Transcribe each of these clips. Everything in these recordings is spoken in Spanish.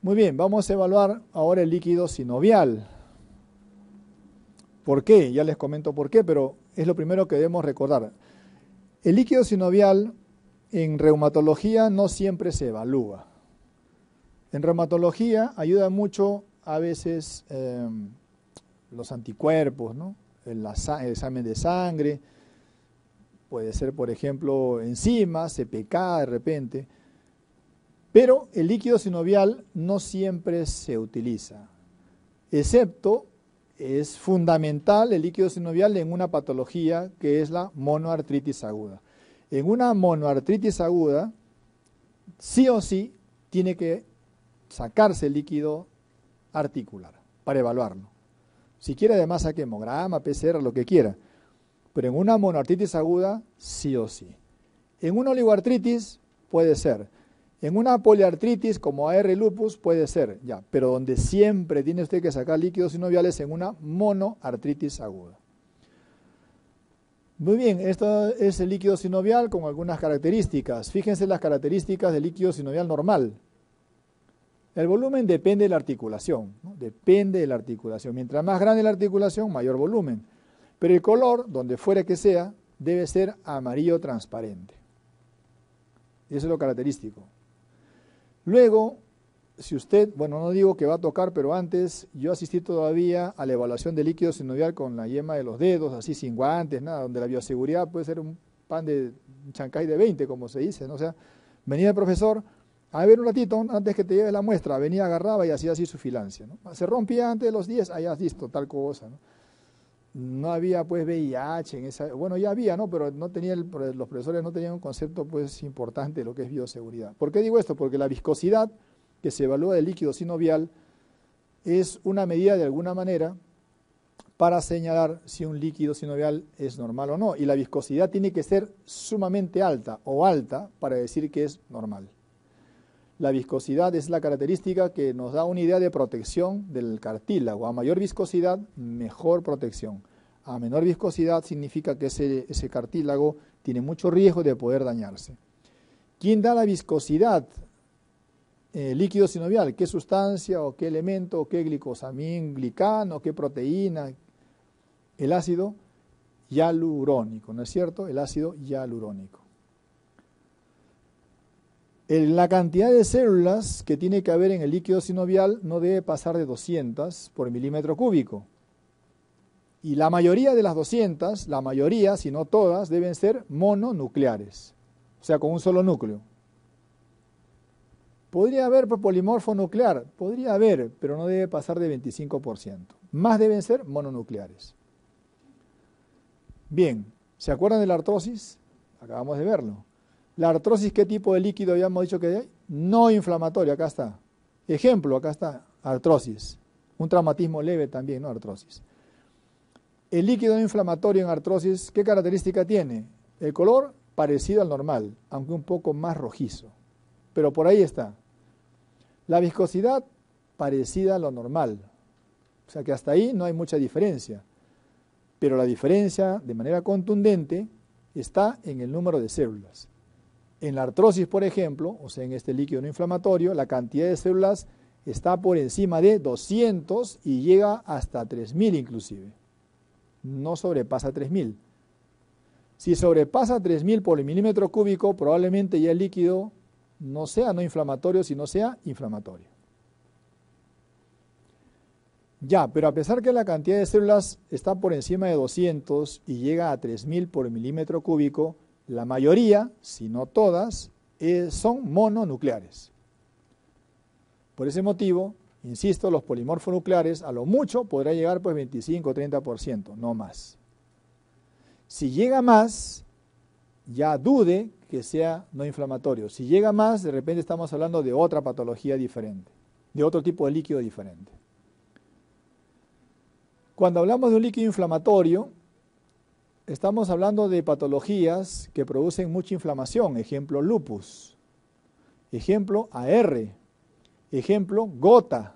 Muy bien, vamos a evaluar ahora el líquido sinovial. ¿Por qué? Ya les comento por qué, pero es lo primero que debemos recordar. El líquido sinovial en reumatología no siempre se evalúa. En reumatología ayuda mucho a veces em, los anticuerpos, ¿no? el, examen de sangre, puede ser por ejemplo enzimas, CPK e de repente, pero el líquido sinovial no siempre se utiliza, excepto es fundamental el líquido sinovial en una patología que es la monoartritis aguda. En una monoartritis aguda, sí o sí tiene que sacarse el líquido articular para evaluarlo. Si quiere además saque hemograma, PCR, lo que quiera. Pero en una monoartritis aguda, sí o sí. En una oligoartritis puede ser. En una poliartritis como AR lupus puede ser, ya, pero donde siempre tiene usted que sacar líquidos sinoviales en una monoartritis aguda. Muy bien, esto es el líquido sinovial con algunas características. Fíjense las características del líquido sinovial normal. El volumen depende de la articulación, depende de la articulación. Mientras más grande la articulación, mayor volumen. Pero el color, donde fuera que sea, debe ser amarillo transparente. eso es lo característico. Luego, si usted, bueno, no digo que va a tocar, pero antes yo asistí todavía a la evaluación de líquido sinovial con la yema de los dedos, así sin guantes, nada, donde la bioseguridad puede ser un pan de chancay de 20, como se dice, ¿no? O sea, venía el profesor, a ver un ratito, antes que te lleve la muestra, venía, agarraba y hacía así su filancia, ¿no? Se rompía antes de los 10, hayas visto tal cosa, ¿no? no había pues VIH en esa, bueno ya había, ¿no? Pero no tenía los profesores no tenían un concepto pues importante de lo que es bioseguridad. ¿Por qué digo esto? Porque la viscosidad que se evalúa del líquido sinovial es una medida de alguna manera para señalar si un líquido sinovial es normal o no. Y la viscosidad tiene que ser sumamente alta o alta para decir que es normal. La viscosidad es la característica que nos da una idea de protección del cartílago. A mayor viscosidad, mejor protección a menor viscosidad significa que ese, cartílago tiene mucho riesgo de poder dañarse. ¿Quién da la viscosidad? Eh, líquido sinovial, qué sustancia o qué elemento, o qué glicosamín, glicano, qué proteína, el ácido hialurónico, ¿no es cierto? El ácido hialurónico. la cantidad de células que tiene que haber en el líquido sinovial no debe pasar de 200 por milímetro cúbico. Y la mayoría de las 200, la mayoría, si no todas, deben ser mononucleares, o sea, con un solo núcleo. Podría haber polimorfo nuclear, podría haber, pero no debe pasar de 25%. Más deben ser mononucleares. Bien, ¿se acuerdan de la artrosis? Acabamos de verlo. La artrosis, ¿qué tipo de líquido habíamos dicho que hay? No inflamatorio, acá está. Ejemplo, acá está, artrosis. Un traumatismo leve también, ¿no? Artrosis. El líquido inflamatorio en artrosis, ¿qué característica tiene? El color parecido al normal, aunque un poco más rojizo. Pero por ahí está. La viscosidad parecida a lo normal. O sea que hasta ahí no hay mucha diferencia. Pero la diferencia de manera contundente está en el número de células. En la artrosis, por ejemplo, o sea, en este líquido no inflamatorio, la cantidad de células está por encima de 200 y llega hasta 3.000 inclusive no sobrepasa 3000. Si sobrepasa 3000 por el milímetro cúbico, probablemente ya el líquido no sea no inflamatorio, sino sea inflamatorio. Ya, pero a pesar que la cantidad de células está por encima de 200 y llega a 3000 por milímetro cúbico, la mayoría, si no todas, eh, son mononucleares. Por ese motivo, Insisto, los polimorfonucleares a lo mucho podrá llegar pues 25 o 30%, no más. Si llega más, ya dude que sea no inflamatorio. Si llega más, de repente estamos hablando de otra patología diferente, de otro tipo de líquido diferente. Cuando hablamos de un líquido inflamatorio, estamos hablando de patologías que producen mucha inflamación, ejemplo lupus, ejemplo AR, Ejemplo, gota.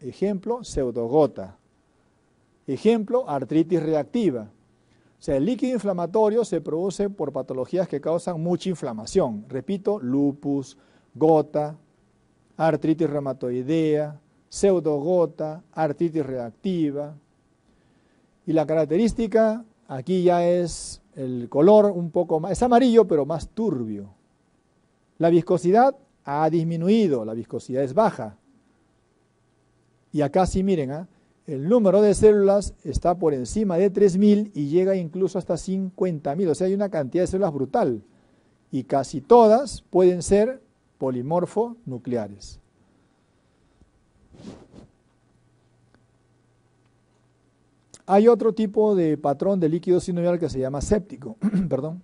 Ejemplo, pseudogota. Ejemplo, artritis reactiva. O sea, el líquido inflamatorio se produce por patologías que causan mucha inflamación. Repito, lupus, gota, artritis reumatoidea, pseudogota, artritis reactiva. Y la característica aquí ya es el color un poco más, es amarillo pero más turbio. La viscosidad ha disminuido, la viscosidad es baja. Y acá si miren, ¿ah? el número de células está por encima de 3.000 y llega incluso hasta 50.000, o sea, hay una cantidad de células brutal. Y casi todas pueden ser polimorfonucleares. Hay otro tipo de patrón de líquido sinovial que se llama séptico, perdón,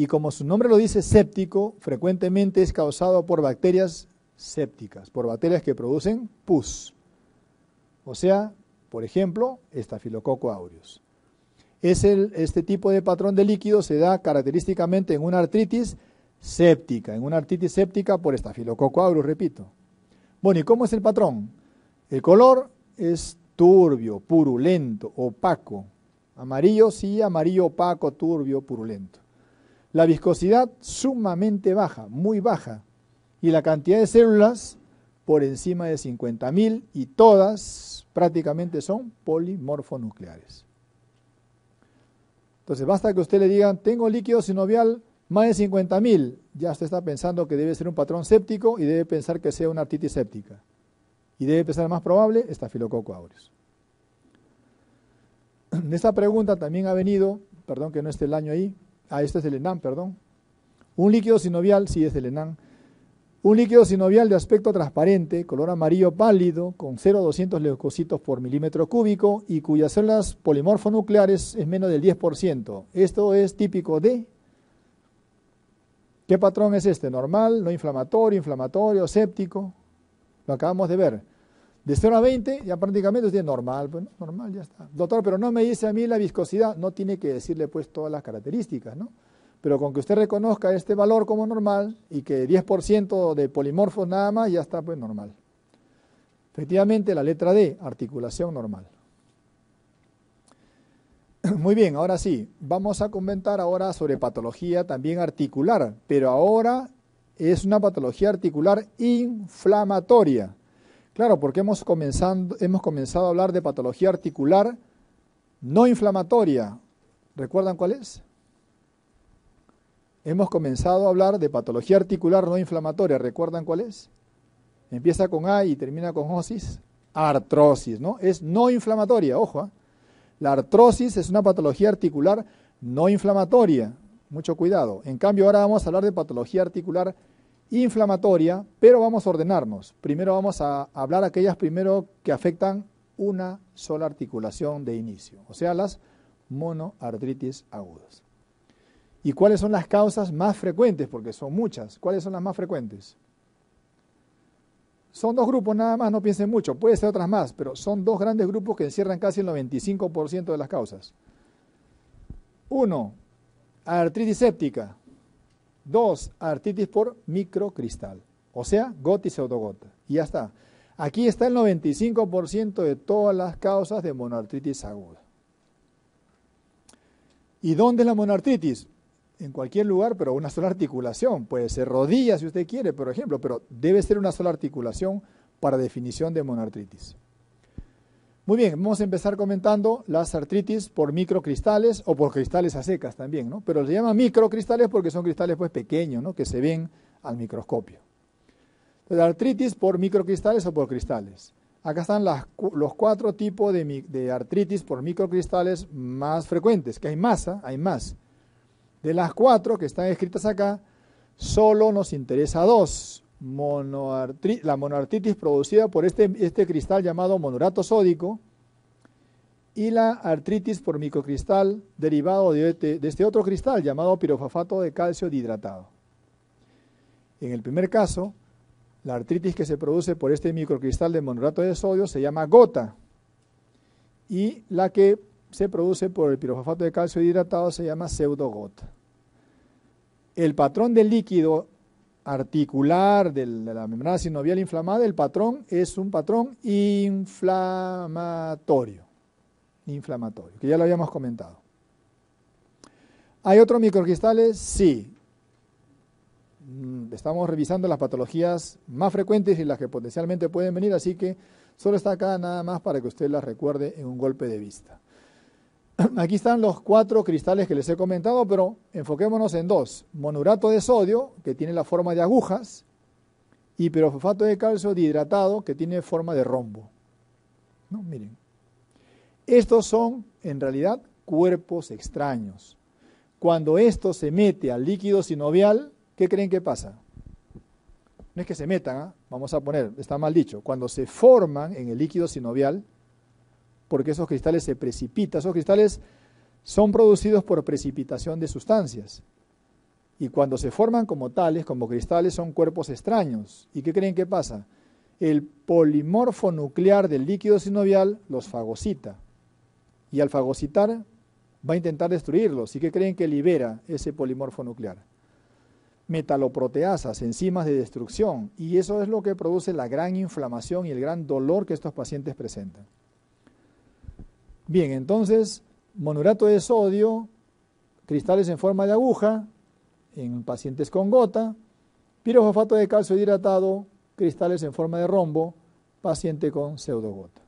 y como su nombre lo dice, séptico, frecuentemente es causado por bacterias sépticas, por bacterias que producen pus. O sea, por ejemplo, estafilococo aureus. Es el, este tipo de patrón de líquido se da característicamente en una artritis séptica, en una artritis séptica por estafilococo aureus, repito. Bueno, ¿y cómo es el patrón? El color es turbio, purulento, opaco. Amarillo sí, amarillo opaco, turbio, purulento. La viscosidad sumamente baja, muy baja. Y la cantidad de células por encima de 50.000 y todas prácticamente son polimorfonucleares. Entonces basta que usted le diga, tengo líquido sinovial más de 50.000, ya usted está pensando que debe ser un patrón séptico y debe pensar que sea una artritis séptica. Y debe pensar más probable estafilococo aureus. Esta pregunta también ha venido, perdón que no esté el año ahí, Ah, este es el ENAM, perdón. Un líquido sinovial, sí es el ENAM. Un líquido sinovial de aspecto transparente, color amarillo pálido, con 200 leucocitos por milímetro cúbico y cuyas células polimorfonucleares es menos del 10%. Esto es típico de... ¿Qué patrón es este? ¿Normal? ¿No inflamatorio? ¿Inflamatorio? ¿Séptico? Lo acabamos de ver. De 0 a 20, ya prácticamente usted normal, bueno, pues, normal, ya está. Doctor, pero no me dice a mí la viscosidad, no tiene que decirle pues todas las características, ¿no? Pero con que usted reconozca este valor como normal y que 10% de polimorfos nada más, ya está pues normal. Efectivamente, la letra D, articulación normal. Muy bien, ahora sí, vamos a comentar ahora sobre patología también articular, pero ahora es una patología articular inflamatoria. Claro, porque hemos, hemos comenzado a hablar de patología articular no inflamatoria. ¿Recuerdan cuál es? Hemos comenzado a hablar de patología articular no inflamatoria. ¿Recuerdan cuál es? Empieza con A y termina con osis. Artrosis, ¿no? Es no inflamatoria, ojo. ¿eh? La artrosis es una patología articular no inflamatoria. Mucho cuidado. En cambio, ahora vamos a hablar de patología articular inflamatoria, pero vamos a ordenarnos. Primero vamos a hablar aquellas primero que afectan una sola articulación de inicio, o sea, las monoartritis agudas. ¿Y cuáles son las causas más frecuentes? Porque son muchas. ¿Cuáles son las más frecuentes? Son dos grupos nada más, no piensen mucho. Puede ser otras más, pero son dos grandes grupos que encierran casi el 95% de las causas. Uno, artritis séptica, Dos Artritis por microcristal, o sea, gotis y Y ya está. Aquí está el 95% de todas las causas de monoartritis aguda. ¿Y dónde es la monoartritis? En cualquier lugar, pero una sola articulación. Puede ser rodilla si usted quiere, por ejemplo, pero debe ser una sola articulación para definición de monoartritis. Muy bien, vamos a empezar comentando las artritis por microcristales o por cristales a secas también, ¿no? Pero se llaman microcristales porque son cristales pues pequeños, ¿no? Que se ven al microscopio. la artritis por microcristales o por cristales. Acá están los cuatro tipos de, artritis por microcristales más frecuentes, que hay masa, hay más. De las cuatro que están escritas acá, solo nos interesa dos, la monoartritis producida por este, este cristal llamado monurato sódico y la artritis por microcristal derivado de este, este otro cristal llamado pirofafato de calcio hidratado. En el primer caso, la artritis que se produce por este microcristal de monurato de sodio se llama gota y la que se produce por el pirofafato de calcio hidratado se llama pseudogota. El patrón del líquido articular de la membrana sinovial inflamada, el patrón es un patrón inflamatorio. Inflamatorio, que ya lo habíamos comentado. ¿Hay otros microcristales? Sí. Mm, estamos revisando las patologías más frecuentes y las que potencialmente pueden venir, así que solo está acá nada más para que usted las recuerde en un golpe de vista. Aquí están los cuatro cristales que les he comentado, pero enfoquémonos en dos. Monurato de sodio, que tiene la forma de agujas, y perofosfato de calcio hidratado, que tiene forma de rombo. ¿No? Miren, estos son en realidad cuerpos extraños. Cuando esto se mete al líquido sinovial, ¿qué creen que pasa? No es que se metan, ¿ah? vamos a poner, está mal dicho. Cuando se forman en el líquido sinovial, porque esos cristales se precipitan. Esos cristales son producidos por precipitación de sustancias. Y cuando se forman como tales, como cristales, son cuerpos extraños. ¿Y qué creen que pasa? El polimorfo nuclear del líquido sinovial los fagocita. Y al fagocitar, va a intentar destruirlos. ¿Y qué creen que libera ese polimorfo nuclear? Metaloproteasas, enzimas de destrucción. Y eso es lo que produce la gran inflamación y el gran dolor que estos pacientes presentan. Bien, entonces, monurato de sodio, cristales en forma de aguja, en pacientes con gota, pirofosfato de calcio hidratado, cristales en forma de rombo, paciente con pseudogota.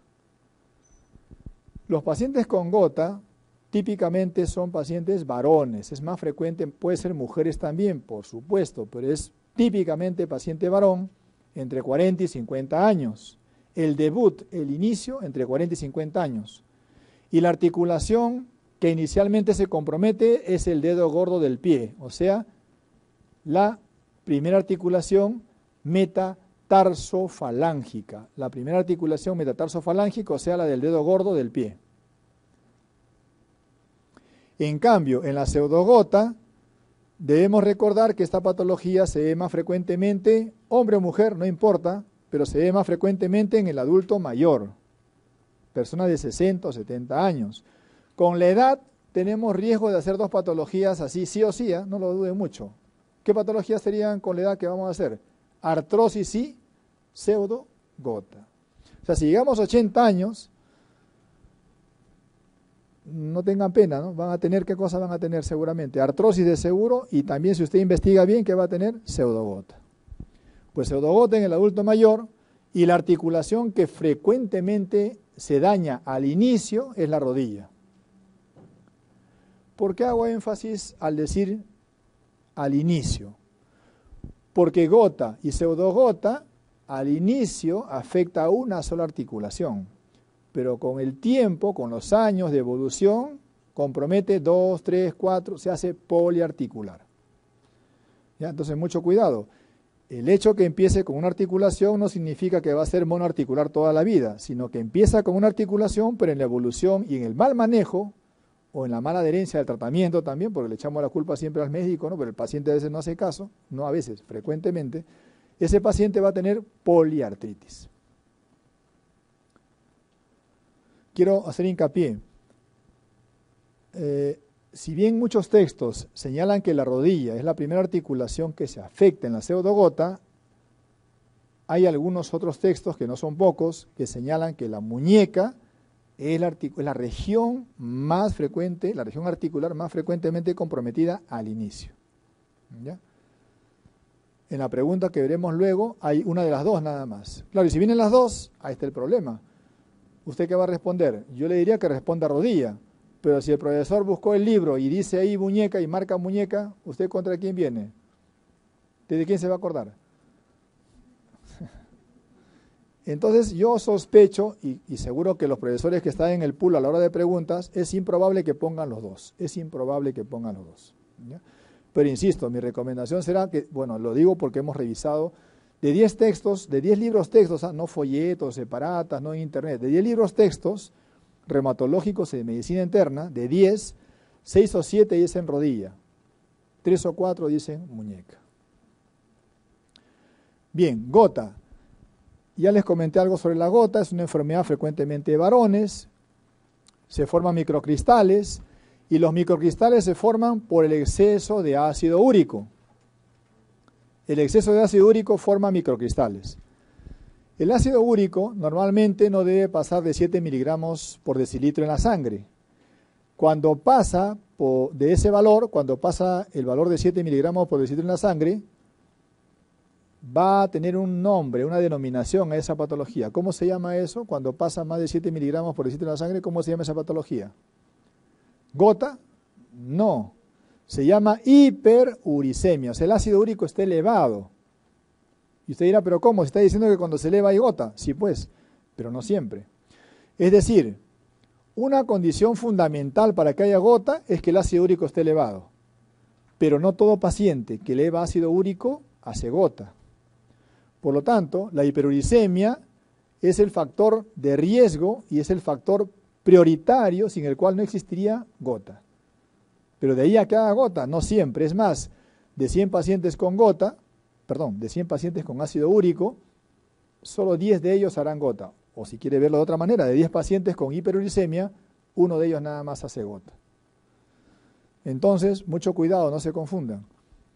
Los pacientes con gota típicamente son pacientes varones, es más frecuente, puede ser mujeres también, por supuesto, pero es típicamente paciente varón entre 40 y 50 años. El debut, el inicio, entre 40 y 50 años. Y la articulación que inicialmente se compromete es el dedo gordo del pie, o sea, la primera articulación metatarsofalángica. La primera articulación metatarsofalángica, o sea, la del dedo gordo del pie. En cambio, en la pseudogota, debemos recordar que esta patología se ve más frecuentemente, hombre o mujer, no importa, pero se ve más frecuentemente en el adulto mayor personas de 60 o 70 años. Con la edad tenemos riesgo de hacer dos patologías así, sí o sí, ¿eh? no lo dude mucho. ¿Qué patologías serían con la edad que vamos a hacer? Artrosis sí, pseudo O sea, si llegamos a 80 años, no tengan pena, ¿no? Van a tener, ¿qué cosas van a tener seguramente? Artrosis de seguro y también si usted investiga bien, ¿qué va a tener? Pseudogota. Pues pseudogota en el adulto mayor y la articulación que frecuentemente se daña al inicio es la rodilla. ¿Por qué hago énfasis al decir al inicio? Porque gota y pseudogota al inicio afecta a una sola articulación, pero con el tiempo, con los años de evolución, compromete dos, tres, cuatro, se hace poliarticular. ¿Ya? Entonces, mucho cuidado el hecho que empiece con una articulación no significa que va a ser monoarticular toda la vida, sino que empieza con una articulación, pero en la evolución y en el mal manejo o en la mala adherencia del tratamiento también, porque le echamos la culpa siempre al médico, pero el paciente a veces no hace caso, no a veces, frecuentemente, ese paciente va a tener poliartritis. Quiero hacer hincapié. Eh, si bien muchos textos señalan que la rodilla es la primera articulación que se afecta en la pseudogota, hay algunos otros textos, que no son pocos, que señalan que la muñeca es la, región más frecuente, la región articular más frecuentemente comprometida al inicio. En la pregunta que veremos luego hay una de las dos nada más. Claro, y si vienen las dos, ahí está el problema. ¿Usted qué va a responder? Yo le diría que responda rodilla pero si el profesor buscó el libro y dice ahí muñeca y marca muñeca, ¿usted contra quién viene? ¿De quién se va a acordar? Entonces yo sospecho, y, seguro que los profesores que están en el pool a la hora de preguntas, es improbable que pongan los dos. Es improbable que pongan los dos. Pero insisto, mi recomendación será que, bueno, lo digo porque hemos revisado, de 10 textos, de 10 libros textos, ah, no folletos, separatas, no internet, de 10 libros textos, reumatológicos de medicina interna, de 10, 6 o 7 dicen rodilla, 3 o 4 dicen muñeca. Bien, gota. Ya les comenté algo sobre la gota, es una enfermedad frecuentemente de varones, se forman microcristales y los microcristales se forman por el exceso de ácido úrico. El exceso de ácido úrico forma microcristales. El ácido úrico normalmente no debe pasar de 7 miligramos por decilitro en la sangre. Cuando pasa de ese valor, cuando pasa el valor de 7 miligramos por decilitro en la sangre, va a tener un nombre, una denominación a esa patología. ¿Cómo se llama eso? Cuando pasa más de 7 miligramos por decilitro en la sangre, ¿cómo se llama esa patología? ¿Gota? No. Se llama hiperuricemia. O sea, el ácido úrico está elevado. Y usted dirá, pero ¿cómo? Se está diciendo que cuando se eleva hay gota. Sí, pues, pero no siempre. Es decir, una condición fundamental para que haya gota es que el ácido úrico esté elevado. Pero no todo paciente que eleva ácido úrico hace gota. Por lo tanto, la hiperuricemia es el factor de riesgo y es el factor prioritario sin el cual no existiría gota. Pero de ahí a que gota, no siempre. Es más, de 100 pacientes con gota, perdón, de 100 pacientes con ácido úrico, solo 10 de ellos harán gota. O si quiere verlo de otra manera, de 10 pacientes con hiperuricemia, uno de ellos nada más hace gota. Entonces, mucho cuidado, no se confundan.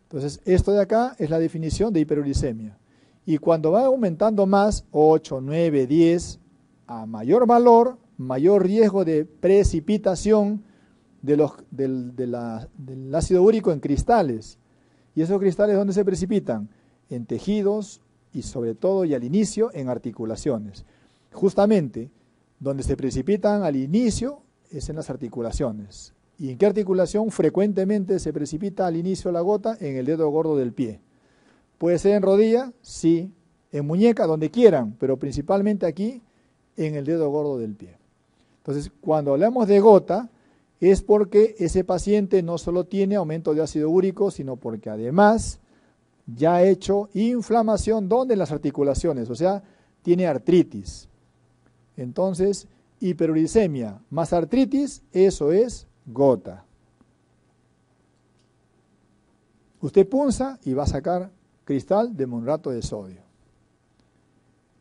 Entonces, esto de acá es la definición de hiperuricemia. Y cuando va aumentando más, 8, 9, 10, a mayor valor, mayor riesgo de precipitación del, del ácido úrico en cristales. ¿Y esos cristales dónde se precipitan? en tejidos y sobre todo y al inicio en articulaciones. Justamente donde se precipitan al inicio es en las articulaciones. ¿Y en qué articulación frecuentemente se precipita al inicio la gota? En el dedo gordo del pie. Puede ser en rodilla, sí, en muñeca, donde quieran, pero principalmente aquí en el dedo gordo del pie. Entonces, cuando hablamos de gota, es porque ese paciente no solo tiene aumento de ácido úrico, sino porque además ya hecho inflamación, ¿dónde? En las articulaciones, o sea, tiene artritis. Entonces, hiperuricemia más artritis, eso es gota. Usted punza y va a sacar cristal de monrato de sodio.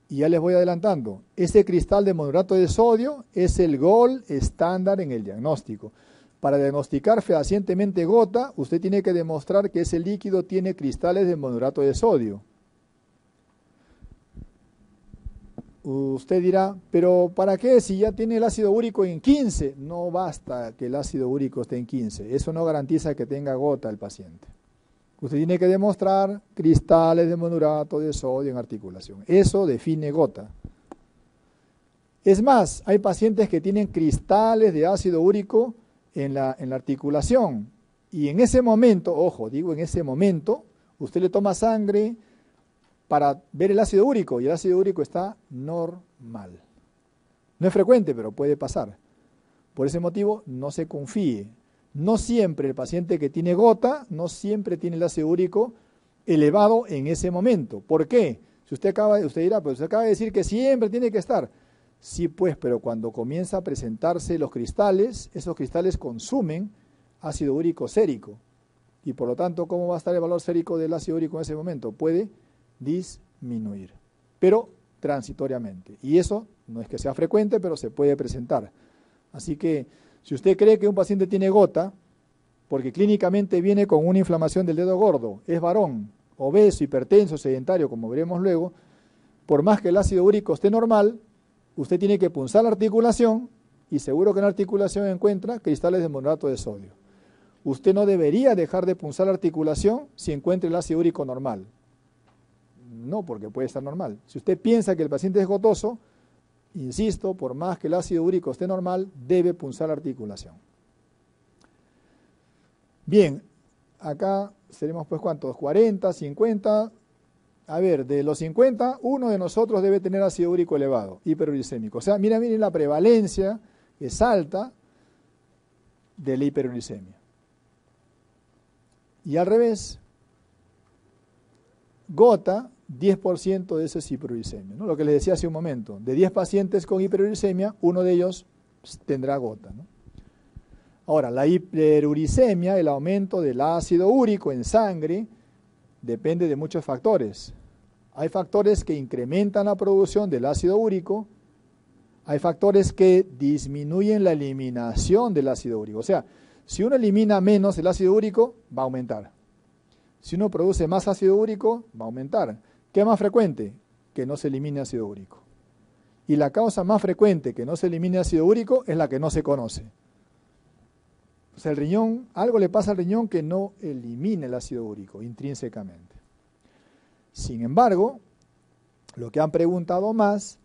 Y ya les voy adelantando, ese cristal de monrato de sodio es el gol estándar en el diagnóstico. Para diagnosticar fehacientemente gota, usted tiene que demostrar que ese líquido tiene cristales de monurato de sodio. Usted dirá, pero ¿para qué si ya tiene el ácido úrico en 15? No basta que el ácido úrico esté en 15. Eso no garantiza que tenga gota el paciente. Usted tiene que demostrar cristales de monurato de sodio en articulación. Eso define gota. Es más, hay pacientes que tienen cristales de ácido úrico en la, en la articulación. Y en ese momento, ojo, digo en ese momento, usted le toma sangre para ver el ácido úrico y el ácido úrico está normal. No es frecuente, pero puede pasar. Por ese motivo, no se confíe. No siempre el paciente que tiene gota, no siempre tiene el ácido úrico elevado en ese momento. ¿Por qué? Si usted acaba, usted dirá, pues usted acaba de decir que siempre tiene que estar. Sí, pues, pero cuando comienza a presentarse los cristales, esos cristales consumen ácido úrico sérico. Y por lo tanto, ¿cómo va a estar el valor sérico del ácido úrico en ese momento? Puede disminuir, pero transitoriamente. Y eso no es que sea frecuente, pero se puede presentar. Así que si usted cree que un paciente tiene gota, porque clínicamente viene con una inflamación del dedo gordo, es varón, obeso, hipertenso, sedentario, como veremos luego, por más que el ácido úrico esté normal, usted tiene que punzar la articulación y seguro que en la articulación encuentra cristales de monrato de sodio. Usted no debería dejar de punzar la articulación si encuentra el ácido úrico normal. No, porque puede estar normal. Si usted piensa que el paciente es gotoso, insisto, por más que el ácido úrico esté normal, debe punzar la articulación. Bien, acá seremos pues cuántos, 40, 50, a ver, de los 50, uno de nosotros debe tener ácido úrico elevado, hiperuricémico. O sea, mira, miren la prevalencia es alta de la hiperuricemia. Y al revés, gota 10% de ese hiperuricemia. ¿no? Lo que les decía hace un momento, de 10 pacientes con hiperuricemia, uno de ellos tendrá gota. Ahora, la hiperuricemia, el aumento del ácido úrico en sangre, depende de muchos factores. Hay factores que incrementan la producción del ácido úrico, hay factores que disminuyen la eliminación del ácido úrico. O sea, si uno elimina menos el ácido úrico, va a aumentar. Si uno produce más ácido úrico, va a aumentar. ¿Qué es más frecuente? Que no se elimine ácido úrico. Y la causa más frecuente que no se elimine ácido úrico es la que no se conoce. el riñón, algo le pasa al riñón que no elimina el ácido úrico intrínsecamente. Sin embargo, lo que han preguntado más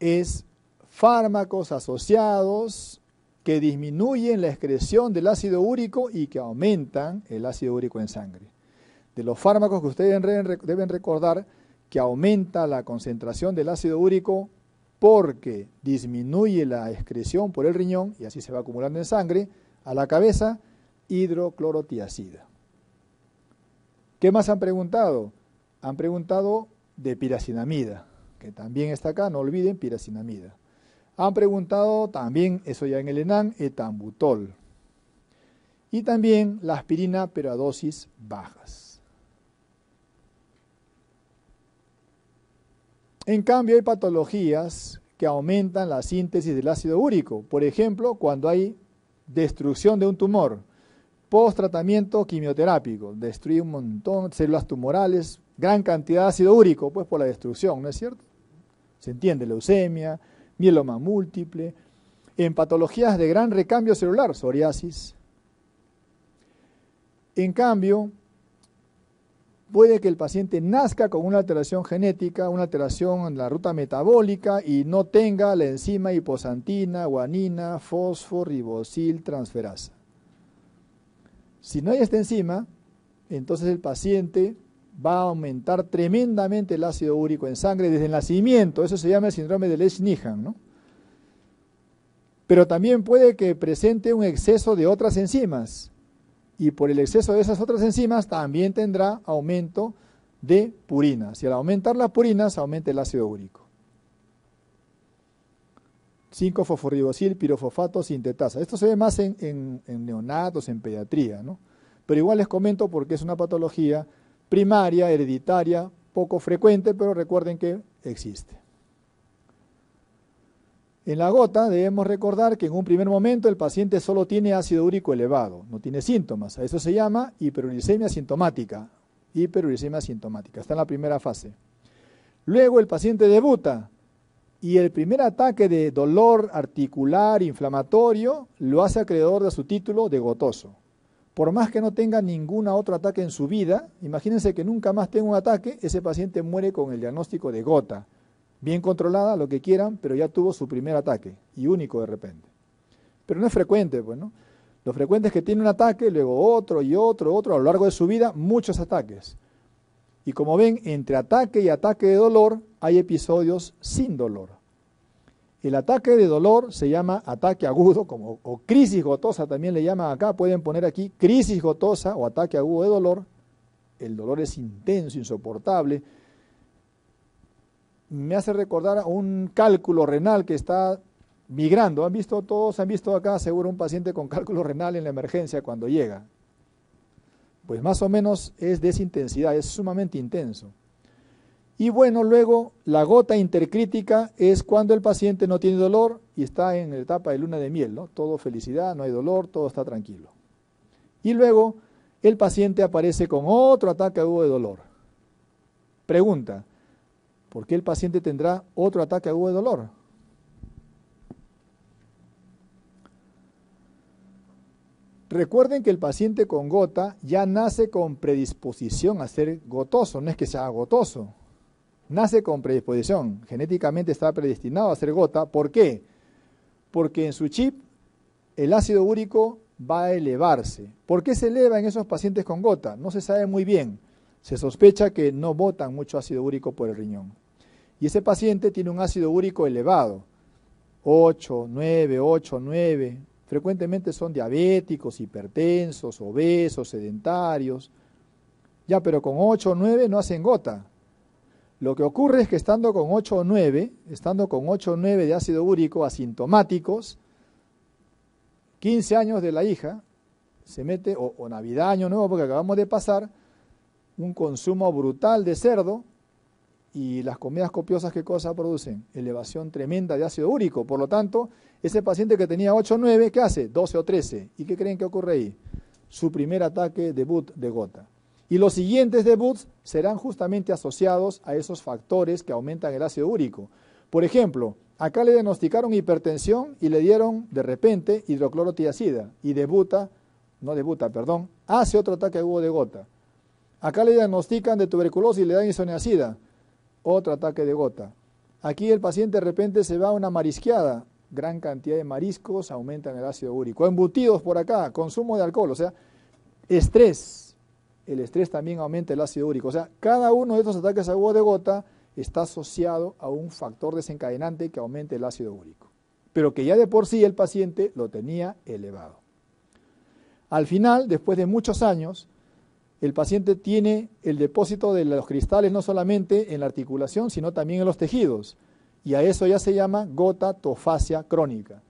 es fármacos asociados que disminuyen la excreción del ácido úrico y que aumentan el ácido úrico en sangre. De los fármacos que ustedes deben recordar que aumenta la concentración del ácido úrico porque disminuye la excreción por el riñón y así se va acumulando en sangre a la cabeza hidroclorotiacida. ¿Qué más han preguntado? Han preguntado de piracinamida, que también está acá, no olviden piracinamida. Han preguntado también, eso ya en el ENAN, etambutol. Y también la aspirina, pero a dosis bajas. En cambio, hay patologías que aumentan la síntesis del ácido úrico. Por ejemplo, cuando hay destrucción de un tumor, post tratamiento quimioterápico, destruye un montón de células tumorales, gran cantidad de ácido úrico, pues por la destrucción, ¿no es cierto? Se entiende, leucemia, mieloma múltiple, en patologías de gran recambio celular, psoriasis. En cambio, puede que el paciente nazca con una alteración genética, una alteración en la ruta metabólica y no tenga la enzima hiposantina, guanina, fosforribosil, transferasa. Si no hay esta enzima, entonces el paciente va a aumentar tremendamente el ácido úrico en sangre desde el nacimiento. Eso se llama el síndrome de lesch ¿no? Pero también puede que presente un exceso de otras enzimas. Y por el exceso de esas otras enzimas también tendrá aumento de purinas. Y al aumentar las purinas, aumenta el ácido úrico. 5-fosforribosil, pirofosfato, sintetasa. Esto se ve más en, neonatos, en pediatría, ¿no? Pero igual les comento porque es una patología primaria, hereditaria, poco frecuente, pero recuerden que existe. En la gota debemos recordar que en un primer momento el paciente solo tiene ácido úrico elevado, no tiene síntomas. A eso se llama hiperuricemia sintomática. Hiperuricemia sintomática, está en la primera fase. Luego el paciente debuta y el primer ataque de dolor articular inflamatorio lo hace acreedor de su título de gotoso por más que no tenga ningún otro ataque en su vida, imagínense que nunca más tenga un ataque, ese paciente muere con el diagnóstico de gota. Bien controlada, lo que quieran, pero ya tuvo su primer ataque, y único de repente. Pero no es frecuente, pues, ¿no? Lo frecuente es que tiene un ataque, luego otro y otro, otro, a lo largo de su vida, muchos ataques. Y como ven, entre ataque y ataque de dolor hay episodios sin dolor. El ataque de dolor se llama ataque agudo, como, o crisis gotosa también le llaman acá, pueden poner aquí crisis gotosa o ataque agudo de dolor. El dolor es intenso, insoportable. Me hace recordar a un cálculo renal que está migrando. ¿Han visto todos? ¿Han visto acá seguro un paciente con cálculo renal en la emergencia cuando llega? Pues más o menos es de esa intensidad, es sumamente intenso. Y bueno, luego la gota intercrítica es cuando el paciente no tiene dolor y está en la etapa de luna de miel, ¿no? Todo felicidad, no hay dolor, todo está tranquilo. Y luego el paciente aparece con otro ataque agudo de dolor. Pregunta, ¿por qué el paciente tendrá otro ataque agudo de dolor? Recuerden que el paciente con gota ya nace con predisposición a ser gotoso, no es que sea gotoso. Nace con predisposición, genéticamente está predestinado a ser gota. ¿Por qué? Porque en su chip el ácido úrico va a elevarse. ¿Por qué se eleva en esos pacientes con gota? No se sabe muy bien. Se sospecha que no botan mucho ácido úrico por el riñón. Y ese paciente tiene un ácido úrico elevado, 8, 9, 8, 9. Frecuentemente son diabéticos, hipertensos, obesos, sedentarios. Ya, pero con 8 o 9 no hacen gota. Lo que ocurre es que estando con 8 o 9, estando con 8 o 9 de ácido úrico asintomáticos, 15 años de la hija, se mete, o, Navidad, Año Nuevo, porque acabamos de pasar, un consumo brutal de cerdo y las comidas copiosas, ¿qué cosa producen? Elevación tremenda de ácido úrico. Por lo tanto, ese paciente que tenía 8 o 9, ¿qué hace? 12 o 13. ¿Y qué creen que ocurre ahí? Su primer ataque de debut de gota. Y los siguientes debuts serán justamente asociados a esos factores que aumentan el ácido úrico. Por ejemplo, acá le diagnosticaron hipertensión y le dieron de repente hidroclorotiacida y debuta, no debuta, perdón, hace otro ataque hubo de gota. Acá le diagnostican de tuberculosis y le dan isoniazida, otro ataque de gota. Aquí el paciente de repente se va a una marisqueada, gran cantidad de mariscos aumentan el ácido úrico. Embutidos por acá, consumo de alcohol, o sea, estrés, el estrés también aumenta el ácido úrico. O sea, cada uno de estos ataques a de gota está asociado a un factor desencadenante que aumente el ácido úrico, pero que ya de por sí el paciente lo tenía elevado. Al final, después de muchos años, el paciente tiene el depósito de los cristales no solamente en la articulación, sino también en los tejidos, y a eso ya se llama gota tofasia crónica.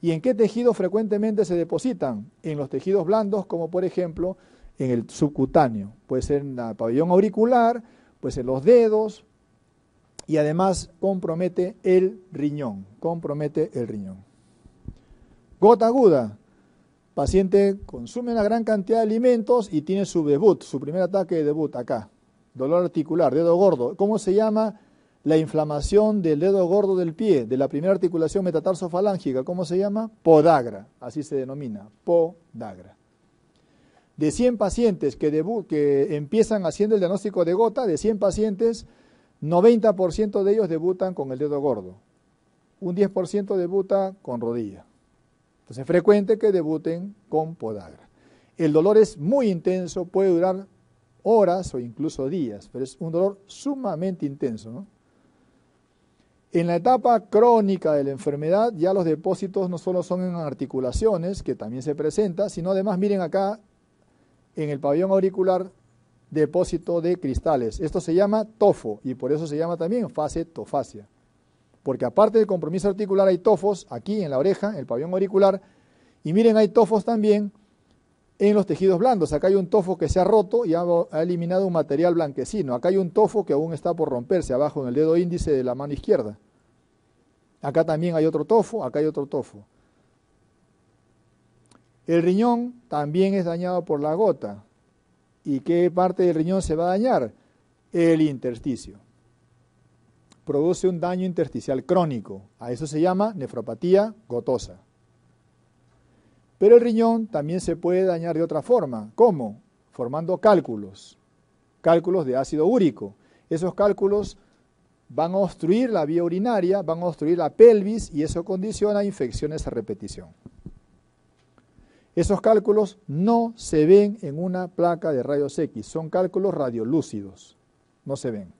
¿Y en qué tejidos frecuentemente se depositan? En los tejidos blandos, como por ejemplo en el subcutáneo, puede ser en el pabellón auricular, puede ser los dedos y además compromete el riñón, compromete el riñón. Gota aguda. Paciente consume una gran cantidad de alimentos y tiene su debut, su primer ataque de debut acá. Dolor articular, dedo gordo. ¿Cómo se llama la inflamación del dedo gordo del pie, de la primera articulación metatarsofalángica? ¿Cómo se llama? Podagra. Así se denomina. Podagra de 100 pacientes que, empiezan haciendo el diagnóstico de gota, de 100 pacientes, 90% de ellos debutan con el dedo gordo. Un 10% debuta con rodilla. Entonces es frecuente que debuten con podagra. El dolor es muy intenso, puede durar horas o incluso días, pero es un dolor sumamente intenso. En la etapa crónica de la enfermedad ya los depósitos no solo son en articulaciones, que también se presenta, sino además miren acá en el pabellón auricular depósito de cristales. Esto se llama tofo y por eso se llama también fase tofasia. Porque aparte del compromiso articular hay tofos aquí en la oreja, en el pabellón auricular, y miren, hay tofos también en los tejidos blandos. Acá hay un tofo que se ha roto y ha, ha, eliminado un material blanquecino. Acá hay un tofo que aún está por romperse abajo en el dedo índice de la mano izquierda. Acá también hay otro tofo, acá hay otro tofo. El riñón también es dañado por la gota. ¿Y qué parte del riñón se va a dañar? El intersticio. Produce un daño intersticial crónico. A eso se llama nefropatía gotosa. Pero el riñón también se puede dañar de otra forma. ¿Cómo? Formando cálculos. Cálculos de ácido úrico. Esos cálculos van a obstruir la vía urinaria, van a obstruir la pelvis y eso condiciona infecciones a repetición. Esos cálculos no se ven en una placa de rayos X, son cálculos radiolúcidos, no se ven.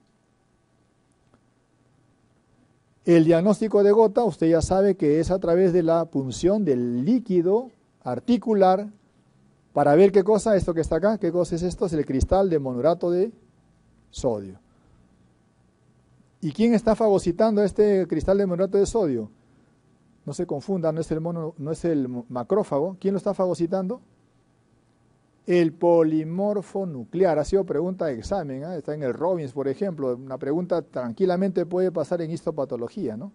El diagnóstico de gota, usted ya sabe que es a través de la punción del líquido articular para ver qué cosa, esto que está acá, qué cosa es esto, es el cristal de monurato de sodio. ¿Y quién está fagocitando este cristal de monurato de sodio? No se confunda, no es el no es el macrófago. ¿Quién lo está fagocitando? El polimorfo nuclear. Ha sido pregunta de examen, ¿eh? está en el Robbins, por ejemplo. Una pregunta tranquilamente puede pasar en histopatología, ¿no?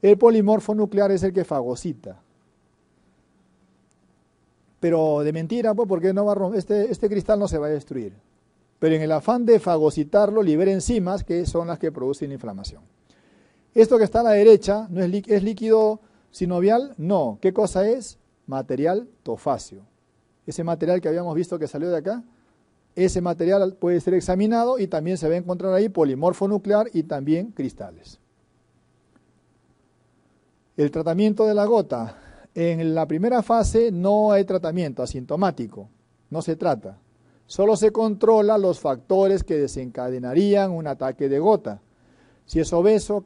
El polimorfo nuclear es el que fagocita. Pero de mentira, pues, porque no va a este, este cristal no se va a destruir. Pero en el afán de fagocitarlo, libera enzimas que son las que producen inflamación. Esto que está a la derecha no es líquido Sinovial, no. ¿Qué cosa es? Material tofacio. Ese material que habíamos visto que salió de acá, ese material puede ser examinado y también se va a encontrar ahí polimorfo nuclear y también cristales. El tratamiento de la gota. En la primera fase no hay tratamiento asintomático, no se trata. Solo se controla los factores que desencadenarían un ataque de gota si es obeso,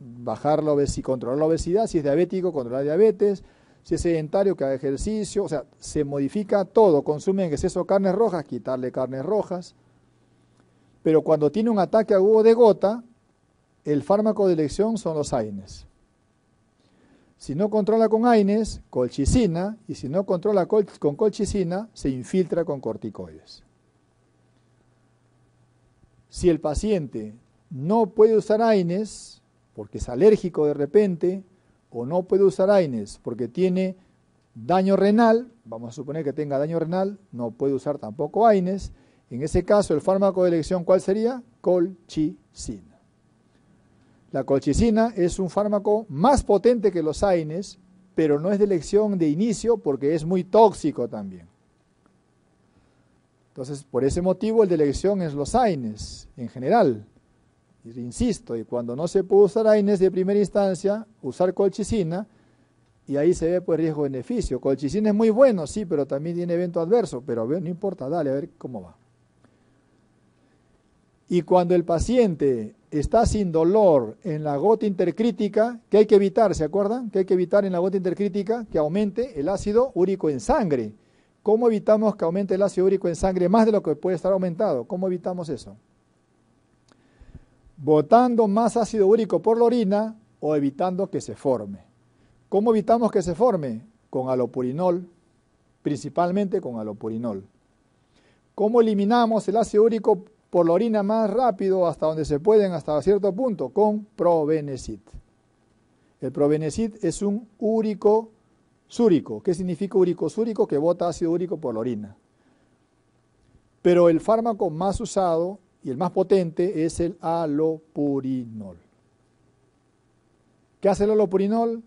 bajar la obesidad, controlar la obesidad. Si es diabético, controlar la diabetes. Si es sedentario, que haga ejercicio. O sea, se modifica todo. Consume en exceso carnes rojas, quitarle carnes rojas. Pero cuando tiene un ataque agudo de gota, el fármaco de elección son los AINES. Si no controla con AINES, colchicina, y si no controla con colchicina, se infiltra con corticoides. Si el paciente no puede usar AINES porque es alérgico de repente, o no puede usar AINES porque tiene daño renal, vamos a suponer que tenga daño renal, no puede usar tampoco AINES. En ese caso, el fármaco de elección, ¿cuál sería? Colchicina. La colchicina es un fármaco más potente que los AINES, pero no es de elección de inicio porque es muy tóxico también. Entonces, por ese motivo, el de elección es los AINES en general. Insisto, y cuando no se puede usar AINES de primera instancia, usar colchicina, y ahí se ve pues riesgo-beneficio. Colchicina es muy bueno, sí, pero también tiene evento adverso, pero a ver, no importa, dale, a ver cómo va. Y cuando el paciente está sin dolor en la gota intercrítica, ¿qué hay que evitar? ¿Se acuerdan? ¿Qué hay que evitar en la gota intercrítica que aumente el ácido úrico en sangre. ¿Cómo evitamos que aumente el ácido úrico en sangre más de lo que puede estar aumentado? ¿Cómo evitamos eso? botando más ácido úrico por la orina o evitando que se forme. ¿Cómo evitamos que se forme? Con alopurinol, principalmente con alopurinol. ¿Cómo eliminamos el ácido úrico por la orina más rápido hasta donde se pueden, hasta cierto punto? Con probenecid. El probenecid es un úrico súrico. ¿Qué significa úrico súrico? Que bota ácido úrico por la orina. Pero el fármaco más usado y el más potente es el alopurinol. ¿Qué hace el alopurinol?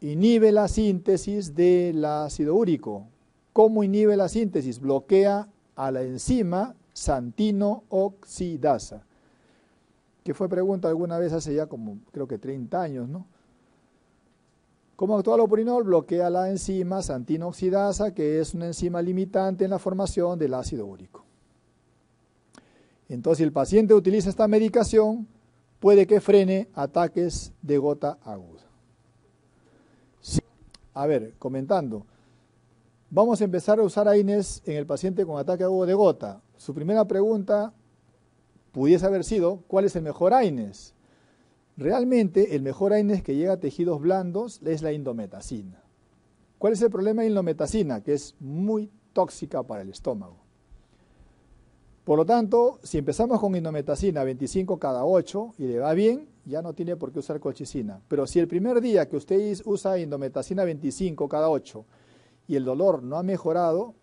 Inhibe la síntesis del ácido úrico. ¿Cómo inhibe la síntesis? Bloquea a la enzima santino-oxidasa, que fue pregunta alguna vez hace ya como creo que 30 años, ¿no? ¿Cómo actúa el alopurinol? Bloquea la enzima santino-oxidasa, que es una enzima limitante en la formación del ácido úrico. Entonces, si el paciente utiliza esta medicación, puede que frene ataques de gota aguda. A ver, comentando. Vamos a empezar a usar AINES en el paciente con ataque agudo de gota. Su primera pregunta pudiese haber sido, ¿cuál es el mejor AINES? Realmente el mejor AINES que llega a tejidos blandos es la indometacina. ¿Cuál es el problema de la indometacina? Que es muy tóxica para el estómago. Por lo tanto, si empezamos con indometacina 25 cada 8 y le va bien, ya no tiene por qué usar colchicina. Pero si el primer día que usted usa indometacina 25 cada 8 y el dolor no ha mejorado,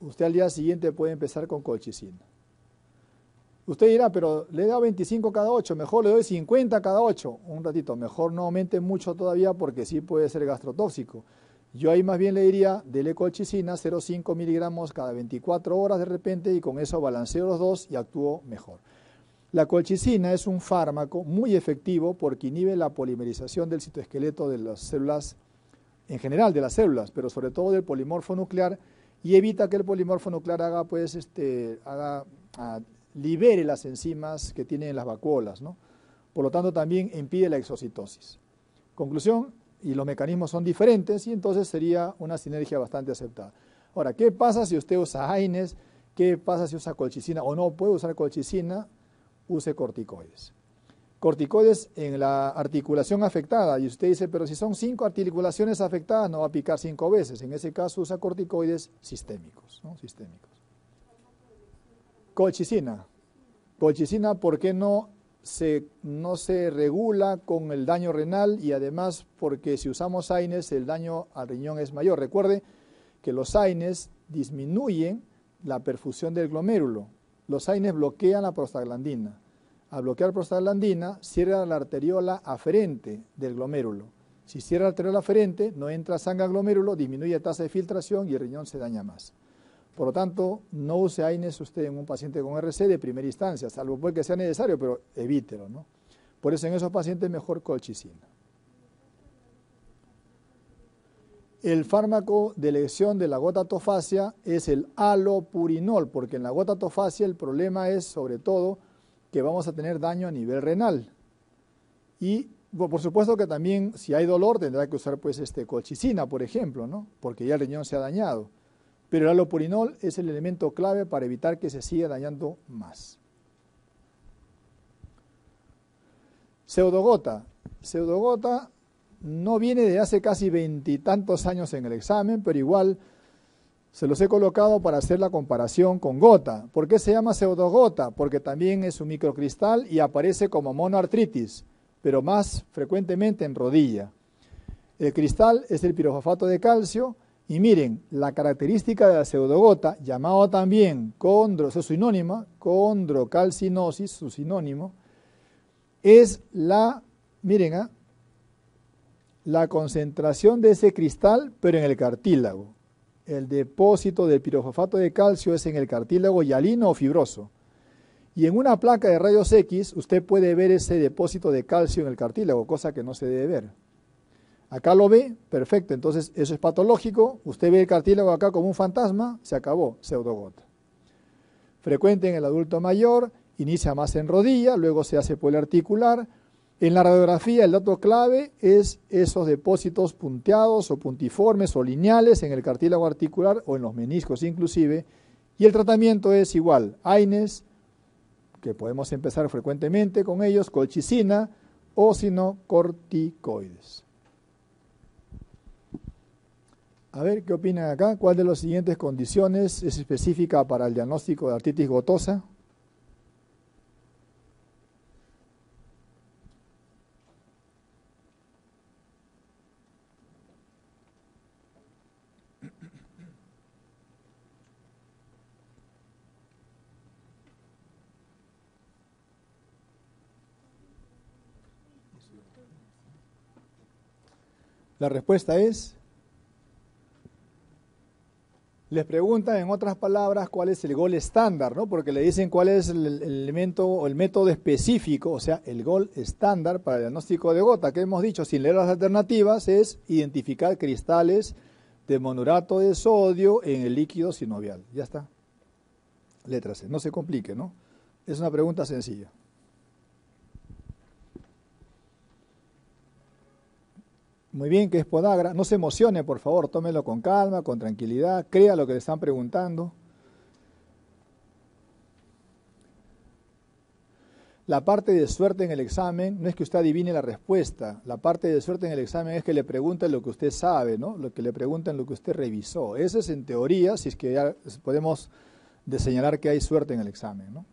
usted al día siguiente puede empezar con colchicina. Usted dirá, pero le he 25 cada 8, mejor le doy 50 cada 8. Un ratito, mejor no aumente mucho todavía porque sí puede ser gastrotóxico. Yo ahí más bien le diría de colchicina, 0,5 miligramos cada 24 horas de repente y con eso balanceo los dos y actúo mejor. La colchicina es un fármaco muy efectivo porque inhibe la polimerización del citoesqueleto de las células, en general de las células, pero sobre todo del polimorfo nuclear y evita que el polimorfo nuclear haga, pues, este, haga, ah, libere las enzimas que tienen las vacuolas, ¿no? Por lo tanto, también impide la exocitosis. Conclusión, y los mecanismos son diferentes y entonces sería una sinergia bastante aceptada. Ahora, ¿qué pasa si usted usa AINES? ¿Qué pasa si usa colchicina o no puede usar colchicina? Use corticoides. Corticoides en la articulación afectada y usted dice, pero si son cinco articulaciones afectadas no va a picar cinco veces. En ese caso usa corticoides sistémicos. ¿no? sistémicos. Colchicina. Colchicina, ¿por qué no no se regula con el daño renal y además porque si usamos AINES el daño al riñón es mayor. Recuerde que los AINES disminuyen la perfusión del glomérulo. Los AINES bloquean la prostaglandina. Al bloquear la prostaglandina cierra la arteriola aferente del glomérulo. Si cierra la arteriola aferente no entra sangre al glomérulo, disminuye la tasa de filtración y el riñón se daña más. Por lo tanto, no use AINES usted en un paciente con RC de primera instancia, salvo puede que sea necesario, pero evítelo, ¿no? Por eso en esos pacientes mejor colchicina. El fármaco de elección de la gota tofacia es el alopurinol, porque en la gota tofacia el problema es sobre todo que vamos a tener daño a nivel renal. Y por supuesto que también si hay dolor tendrá que usar pues este colchicina, por ejemplo, ¿no? Porque ya el riñón se ha dañado pero el alopurinol es el elemento clave para evitar que se siga dañando más. Pseudogota. Pseudogota no viene de hace casi veintitantos años en el examen, pero igual se los he colocado para hacer la comparación con gota. ¿Por qué se llama pseudogota? Porque también es un microcristal y aparece como monoartritis, pero más frecuentemente en rodilla. El cristal es el pirofosfato de calcio, y miren, la característica de la pseudogota, llamado también condro, su sinónima, condrocalcinosis, su sinónimo, es la, miren, ¿ah? la concentración de ese cristal, pero en el cartílago. El depósito del pirofosfato de calcio es en el cartílago hialino o fibroso. Y en una placa de rayos X usted puede ver ese depósito de calcio en el cartílago, cosa que no se debe ver. Acá lo ve, perfecto, entonces eso es patológico, usted ve el cartílago acá como un fantasma, se acabó, pseudogota. Frecuente en el adulto mayor, inicia más en rodilla, luego se hace articular. En la radiografía el dato clave es esos depósitos punteados o puntiformes o lineales en el cartílago articular o en los meniscos inclusive, y el tratamiento es igual, AINES, que podemos empezar frecuentemente con ellos, colchicina o sino corticoides. A ver, ¿qué opinan acá? ¿Cuál de las siguientes condiciones es específica para el diagnóstico de artritis gotosa? La respuesta es les preguntan en otras palabras cuál es el gol estándar, ¿no? Porque le dicen cuál es el elemento o el método específico, o sea, el gol estándar para el diagnóstico de gota, que hemos dicho sin leer las alternativas, es identificar cristales de monurato de sodio en el líquido sinovial. Ya está. Letra C, no se complique, ¿no? Es una pregunta sencilla. muy bien que es podagra. No se emocione, por favor, tómelo con calma, con tranquilidad, crea lo que le están preguntando. La parte de suerte en el examen no es que usted adivine la respuesta, la parte de suerte en el examen es que le pregunten lo que usted sabe, ¿no? Lo que le preguntan lo que usted revisó. Eso es en teoría, si es que ya podemos de señalar que hay suerte en el examen, ¿no?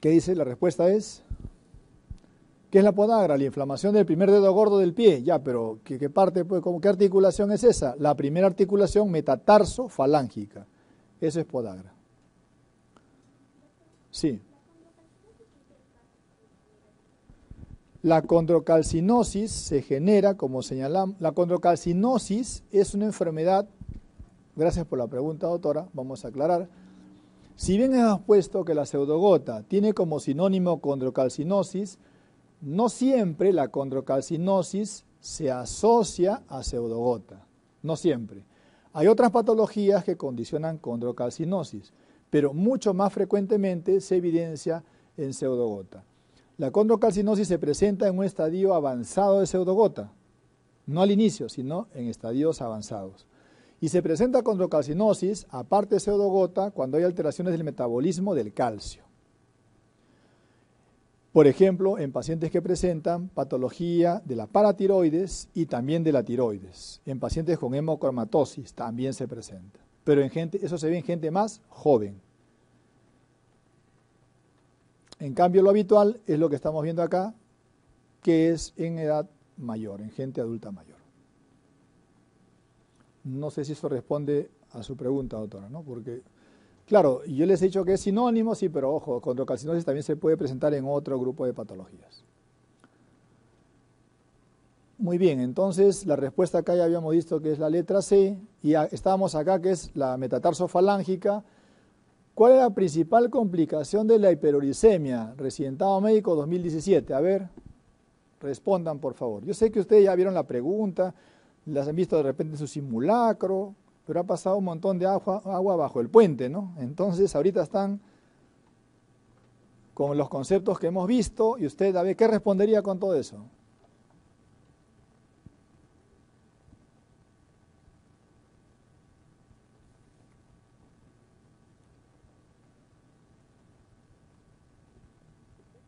¿Qué dice? La respuesta es ¿Qué es la podagra? La inflamación del primer dedo gordo del pie. Ya, pero ¿qué, parte, pues, qué articulación es esa? La primera articulación metatarsofalángica. Eso es podagra. Sí. La condrocalcinosis se genera, como señalamos, la condrocalcinosis es una enfermedad, gracias por la pregunta, doctora, vamos a aclarar. Si bien has puesto que la pseudogota tiene como sinónimo condrocalcinosis, no siempre la condrocalcinosis se asocia a pseudogota, no siempre. Hay otras patologías que condicionan condrocalcinosis, pero mucho más frecuentemente se evidencia en pseudogota. La condrocalcinosis se presenta en un estadio avanzado de pseudogota, no al inicio, sino en estadios avanzados. Y se presenta condrocalcinosis, aparte de pseudogota, cuando hay alteraciones del metabolismo del calcio. Por ejemplo, en pacientes que presentan patología de la paratiroides y también de la tiroides. En pacientes con hemocromatosis también se presenta. Pero en gente, eso se ve en gente más joven. En cambio, lo habitual es lo que estamos viendo acá, que es en edad mayor, en gente adulta mayor. No sé si eso responde a su pregunta, doctora, ¿no? Porque Claro, yo les he dicho que es sinónimo, sí, pero ojo, con condrocalcinosis también se puede presentar en otro grupo de patologías. Muy bien, entonces la respuesta acá ya habíamos visto que es la letra C y estábamos acá que es la metatarsofalángica. ¿Cuál es la principal complicación de la hiperuricemia? Residentado médico 2017. A ver, respondan por favor. Yo sé que ustedes ya vieron la pregunta, las han visto de repente en su simulacro, pero ha pasado un montón de agua, agua bajo el puente, ¿no? Entonces ahorita están con los conceptos que hemos visto y usted, a ver, ¿qué respondería con todo eso?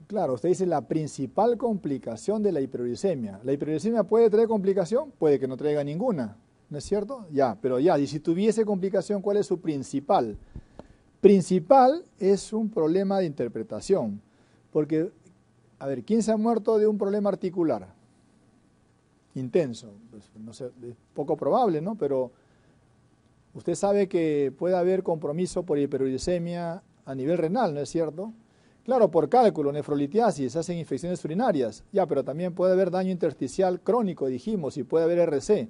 Claro, usted dice la principal complicación de la hiperuricemia. ¿La hiperuricemia puede traer complicación? Puede que no traiga ninguna. ¿no es cierto? Ya, pero ya, y si tuviese complicación, ¿cuál es su principal? Principal es un problema de interpretación, porque, a ver, ¿quién se ha muerto de un problema articular? Intenso, pues, no sé, poco probable, ¿no? Pero usted sabe que puede haber compromiso por hiperuricemia a nivel renal, ¿no es cierto? Claro, por cálculo, nefrolitiasis, hacen infecciones urinarias, ya, pero también puede haber daño intersticial crónico, dijimos, y puede haber RC.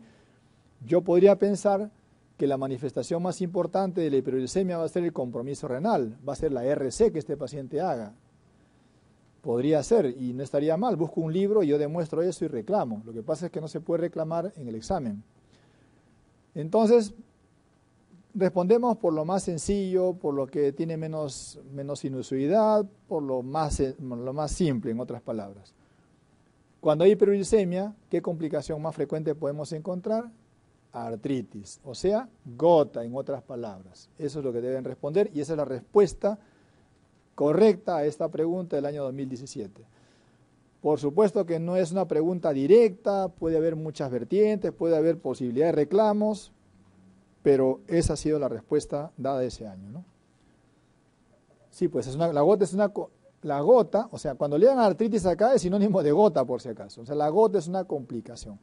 Yo podría pensar que la manifestación más importante de la hiperglicemia va a ser el compromiso renal, va a ser la RC que este paciente haga. Podría ser, y no estaría mal, busco un libro, y yo demuestro eso y reclamo. Lo que pasa es que no se puede reclamar en el examen. Entonces, respondemos por lo más sencillo, por lo que tiene menos, menos por lo más, eh, lo más simple, en otras palabras. Cuando hay hiperglicemia, ¿qué complicación más frecuente podemos encontrar? artritis, o sea, gota en otras palabras. Eso es lo que deben responder y esa es la respuesta correcta a esta pregunta del año 2017. Por supuesto que no es una pregunta directa, puede haber muchas vertientes, puede haber posibilidad de reclamos, pero esa ha sido la respuesta dada ese año. Sí, pues la gota es una... La gota, o sea, cuando le dan artritis acá es sinónimo de gota por si acaso. O sea, la gota es una complicación.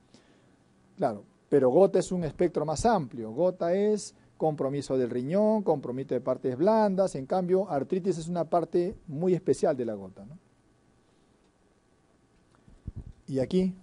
Claro, pero gota es un espectro más amplio. Gota es compromiso del riñón, compromiso de partes blandas. En cambio, artritis es una parte muy especial de la gota. Y aquí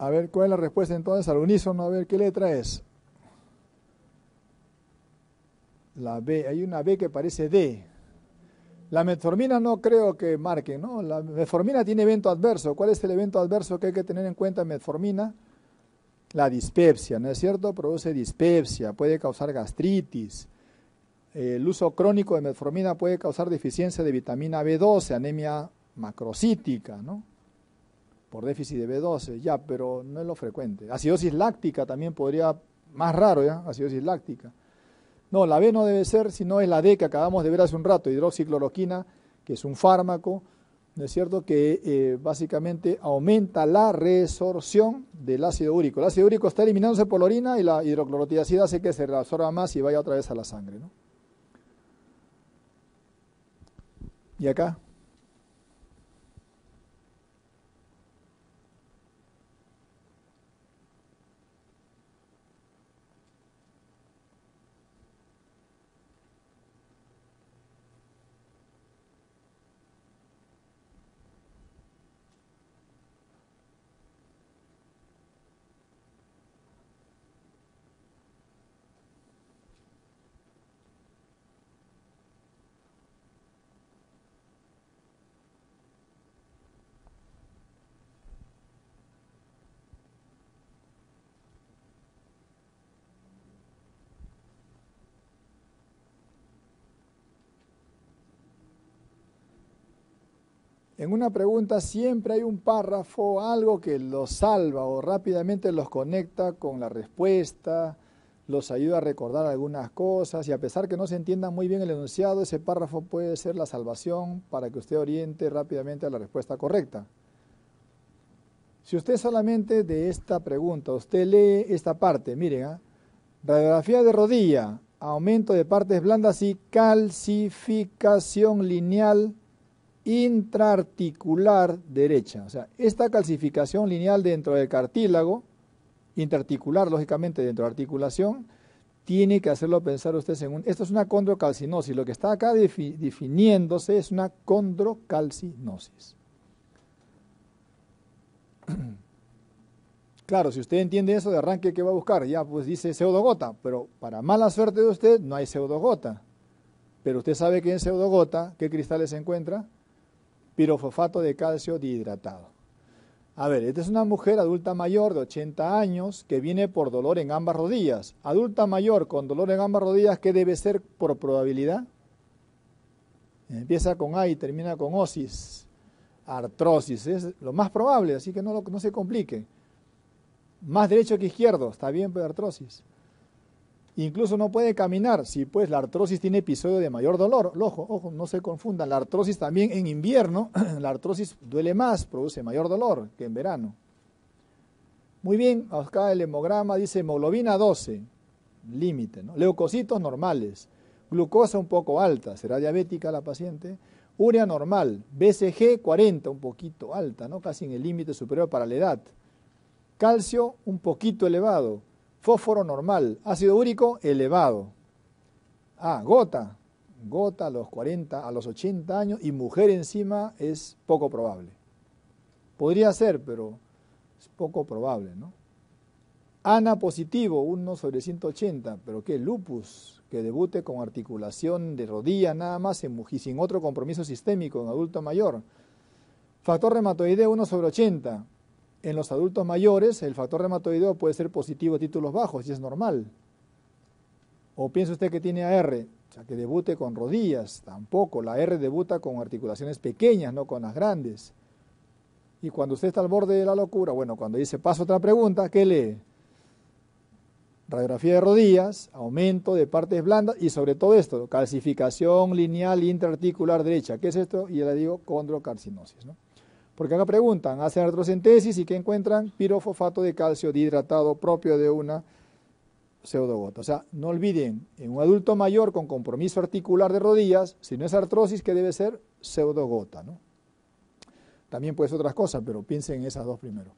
A ver, ¿cuál es la respuesta entonces al unísono? A ver, ¿qué letra es? La B, hay una B que parece D. La metformina no creo que marque, ¿no? La metformina tiene evento adverso. ¿Cuál es el evento adverso que hay que tener en cuenta en metformina? La dispepsia, ¿no es cierto? Produce dispepsia, puede causar gastritis. El uso crónico de metformina puede causar deficiencia de vitamina B12, anemia macrocítica, ¿no? por déficit de B12, ya, pero no es lo frecuente. Acidosis láctica también podría, más raro, ¿ya? Acidosis láctica. No, la B no debe ser, sino es la D que acabamos de ver hace un rato, hidroxicloroquina, que es un fármaco, ¿no es cierto?, que eh, básicamente aumenta la resorción del ácido úrico. El ácido úrico está eliminándose por la orina y la hidroclorotiazida hace que se reabsorba más y vaya otra vez a la sangre, ¿no? ¿Y acá? En una pregunta siempre hay un párrafo, algo que los salva o rápidamente los conecta con la respuesta, los ayuda a recordar algunas cosas y a pesar que no se entienda muy bien el enunciado, ese párrafo puede ser la salvación para que usted oriente rápidamente a la respuesta correcta. Si usted solamente de esta pregunta, usted lee esta parte, miren, ¿ah? radiografía de rodilla, aumento de partes blandas y calcificación lineal intraarticular derecha. O sea, esta calcificación lineal dentro del cartílago, intraarticular, lógicamente dentro de la articulación, tiene que hacerlo pensar usted según... Esto es una condrocalcinosis. Lo que está acá definiéndose es una condrocalcinosis. Claro, si usted entiende eso de arranque, ¿qué va a buscar? Ya pues dice pseudogota, pero para mala suerte de usted no hay pseudogota. Pero usted sabe que en pseudogota, ¿qué cristales se encuentra? pirofosfato de calcio dihidratado. A ver, esta es una mujer adulta mayor de 80 años que viene por dolor en ambas rodillas. Adulta mayor con dolor en ambas rodillas, ¿qué debe ser por probabilidad? Empieza con A y termina con osis, artrosis, es lo más probable, así que no, se complique. Más derecho que izquierdo, está bien, pero artrosis. Incluso no puede caminar. Si pues la artrosis tiene episodio de mayor dolor. Ojo, ojo, no se confundan. La artrosis también en invierno, la artrosis duele más, produce mayor dolor que en verano. Muy bien, acá el hemograma dice hemoglobina 12, límite, ¿no? leucocitos normales, glucosa un poco alta, será diabética la paciente, urea normal, BCG 40, un poquito alta, ¿no? casi en el límite superior para la edad, calcio un poquito elevado, Fósforo normal, ácido úrico elevado. Ah, gota, gota a los 40, a los 80 años y mujer encima es poco probable. Podría ser, pero es poco probable, ¿no? ANA positivo, 1 sobre 180, pero qué lupus, que debute con articulación de rodilla nada más y sin otro compromiso sistémico en adulto mayor. Factor reumatoide 1 sobre 80, en los adultos mayores, el factor reumatoideo puede ser positivo a títulos bajos y es normal. O piensa usted que tiene AR, o sea, que debute con rodillas, tampoco. La R debuta con articulaciones pequeñas, no con las grandes. Y cuando usted está al borde de la locura, bueno, cuando dice paso otra pregunta, ¿qué lee? Radiografía de rodillas, aumento de partes blandas y sobre todo esto, calcificación lineal intraarticular derecha. ¿Qué es esto? Y ya le digo condrocarcinosis, ¿no? Porque acá preguntan, hacen artrosentesis y ¿qué encuentran? Pirofosfato de calcio dihidratado propio de una pseudogota. O sea, no olviden, en un adulto mayor con compromiso articular de rodillas, si no es artrosis, que debe ser pseudogota, ¿no? También puede ser otras cosas, pero piensen en esas dos primero.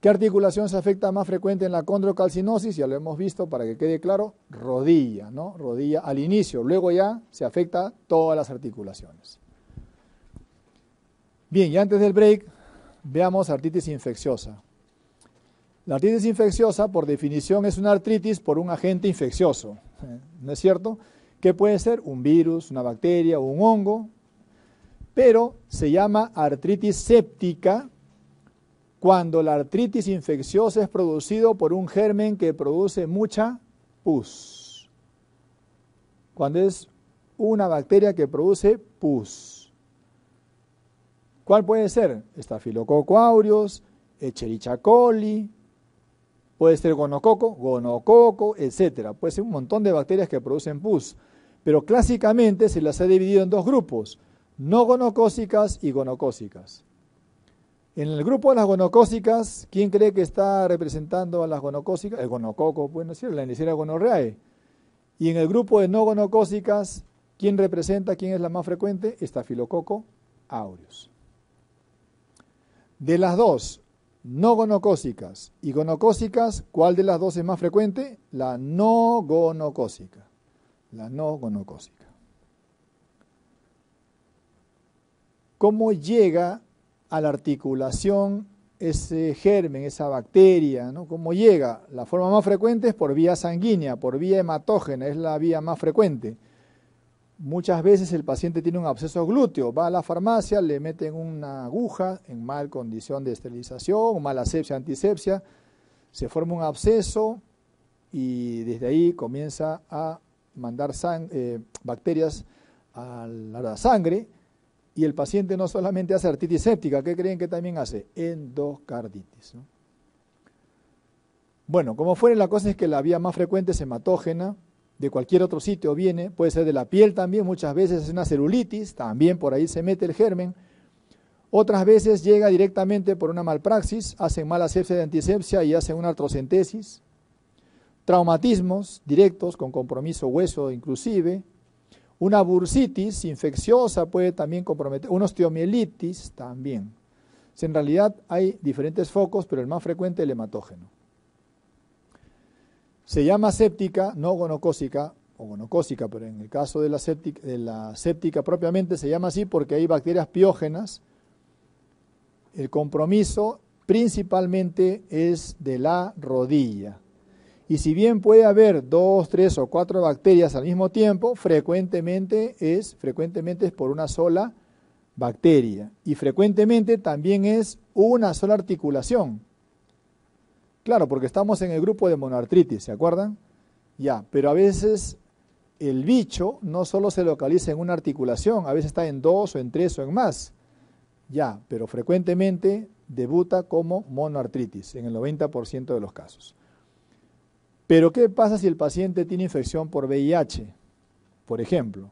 ¿Qué articulación se afecta más frecuente en la condrocalcinosis? Ya lo hemos visto para que quede claro, rodilla, ¿no? Rodilla al inicio, luego ya se afecta todas las articulaciones. Bien, y antes del break, veamos artritis infecciosa. La artritis infecciosa, por definición, es una artritis por un agente infeccioso, ¿eh? ¿no es cierto? Que puede ser un virus, una bacteria o un hongo, pero se llama artritis séptica cuando la artritis infecciosa es producido por un germen que produce mucha pus. Cuando es una bacteria que produce pus. ¿Cuál puede ser? Estafilococo aureus, Echerichia coli, puede ser gonococo, gonococo, etc. Puede ser un montón de bacterias que producen pus. Pero clásicamente se las ha dividido en dos grupos, no gonocósicas y gonocósicas. En el grupo de las gonocósicas, ¿quién cree que está representando a las gonocósicas? El gonococo, bueno, pues, decir, la iniciera gonorreae. Y en el grupo de no gonocósicas, ¿quién representa? ¿Quién es la más frecuente? Estafilococo aureus. De las dos, no gonocósicas y gonocósicas, ¿cuál de las dos es más frecuente? La no gonocósica. La no gonocósica. ¿Cómo llega a la articulación ese germen, esa bacteria? ¿Cómo llega? La forma más frecuente es por vía sanguínea, por vía hematógena, es la vía más frecuente. Muchas veces el paciente tiene un absceso glúteo, va a la farmacia, le meten una aguja en mal condición de esterilización, mala sepsia, antisepsia, se forma un absceso y desde ahí comienza a mandar eh, bacterias a la sangre y el paciente no solamente hace artritis séptica, ¿qué creen que también hace? Endocarditis. Bueno, como fuera la cosa es que la vía más frecuente es hematógena, de cualquier otro sitio viene, puede ser de la piel también, muchas veces es una celulitis, también por ahí se mete el germen. Otras veces llega directamente por una malpraxis, hacen mala asepsia de antisepsia y hacen una artrocentesis. Traumatismos directos con compromiso hueso inclusive. Una bursitis infecciosa puede también comprometer, una osteomielitis también. En realidad hay diferentes focos, pero el más frecuente es el hematógeno. Se llama séptica, no gonocósica, o gonocósica, pero en el caso de la, séptica, propiamente se llama así porque hay bacterias piógenas. El compromiso principalmente es de la rodilla. Y si bien puede haber dos, tres o cuatro bacterias al mismo tiempo, frecuentemente es, frecuentemente es por una sola bacteria. Y frecuentemente también es una sola articulación. Claro, porque estamos en el grupo de monoartritis, ¿se acuerdan? Ya, pero a veces el bicho no solo se localiza en una articulación, a veces está en dos o en tres o en más. Ya, pero frecuentemente debuta como monoartritis en el 90% de los casos. Pero ¿qué pasa si el paciente tiene infección por VIH, por ejemplo,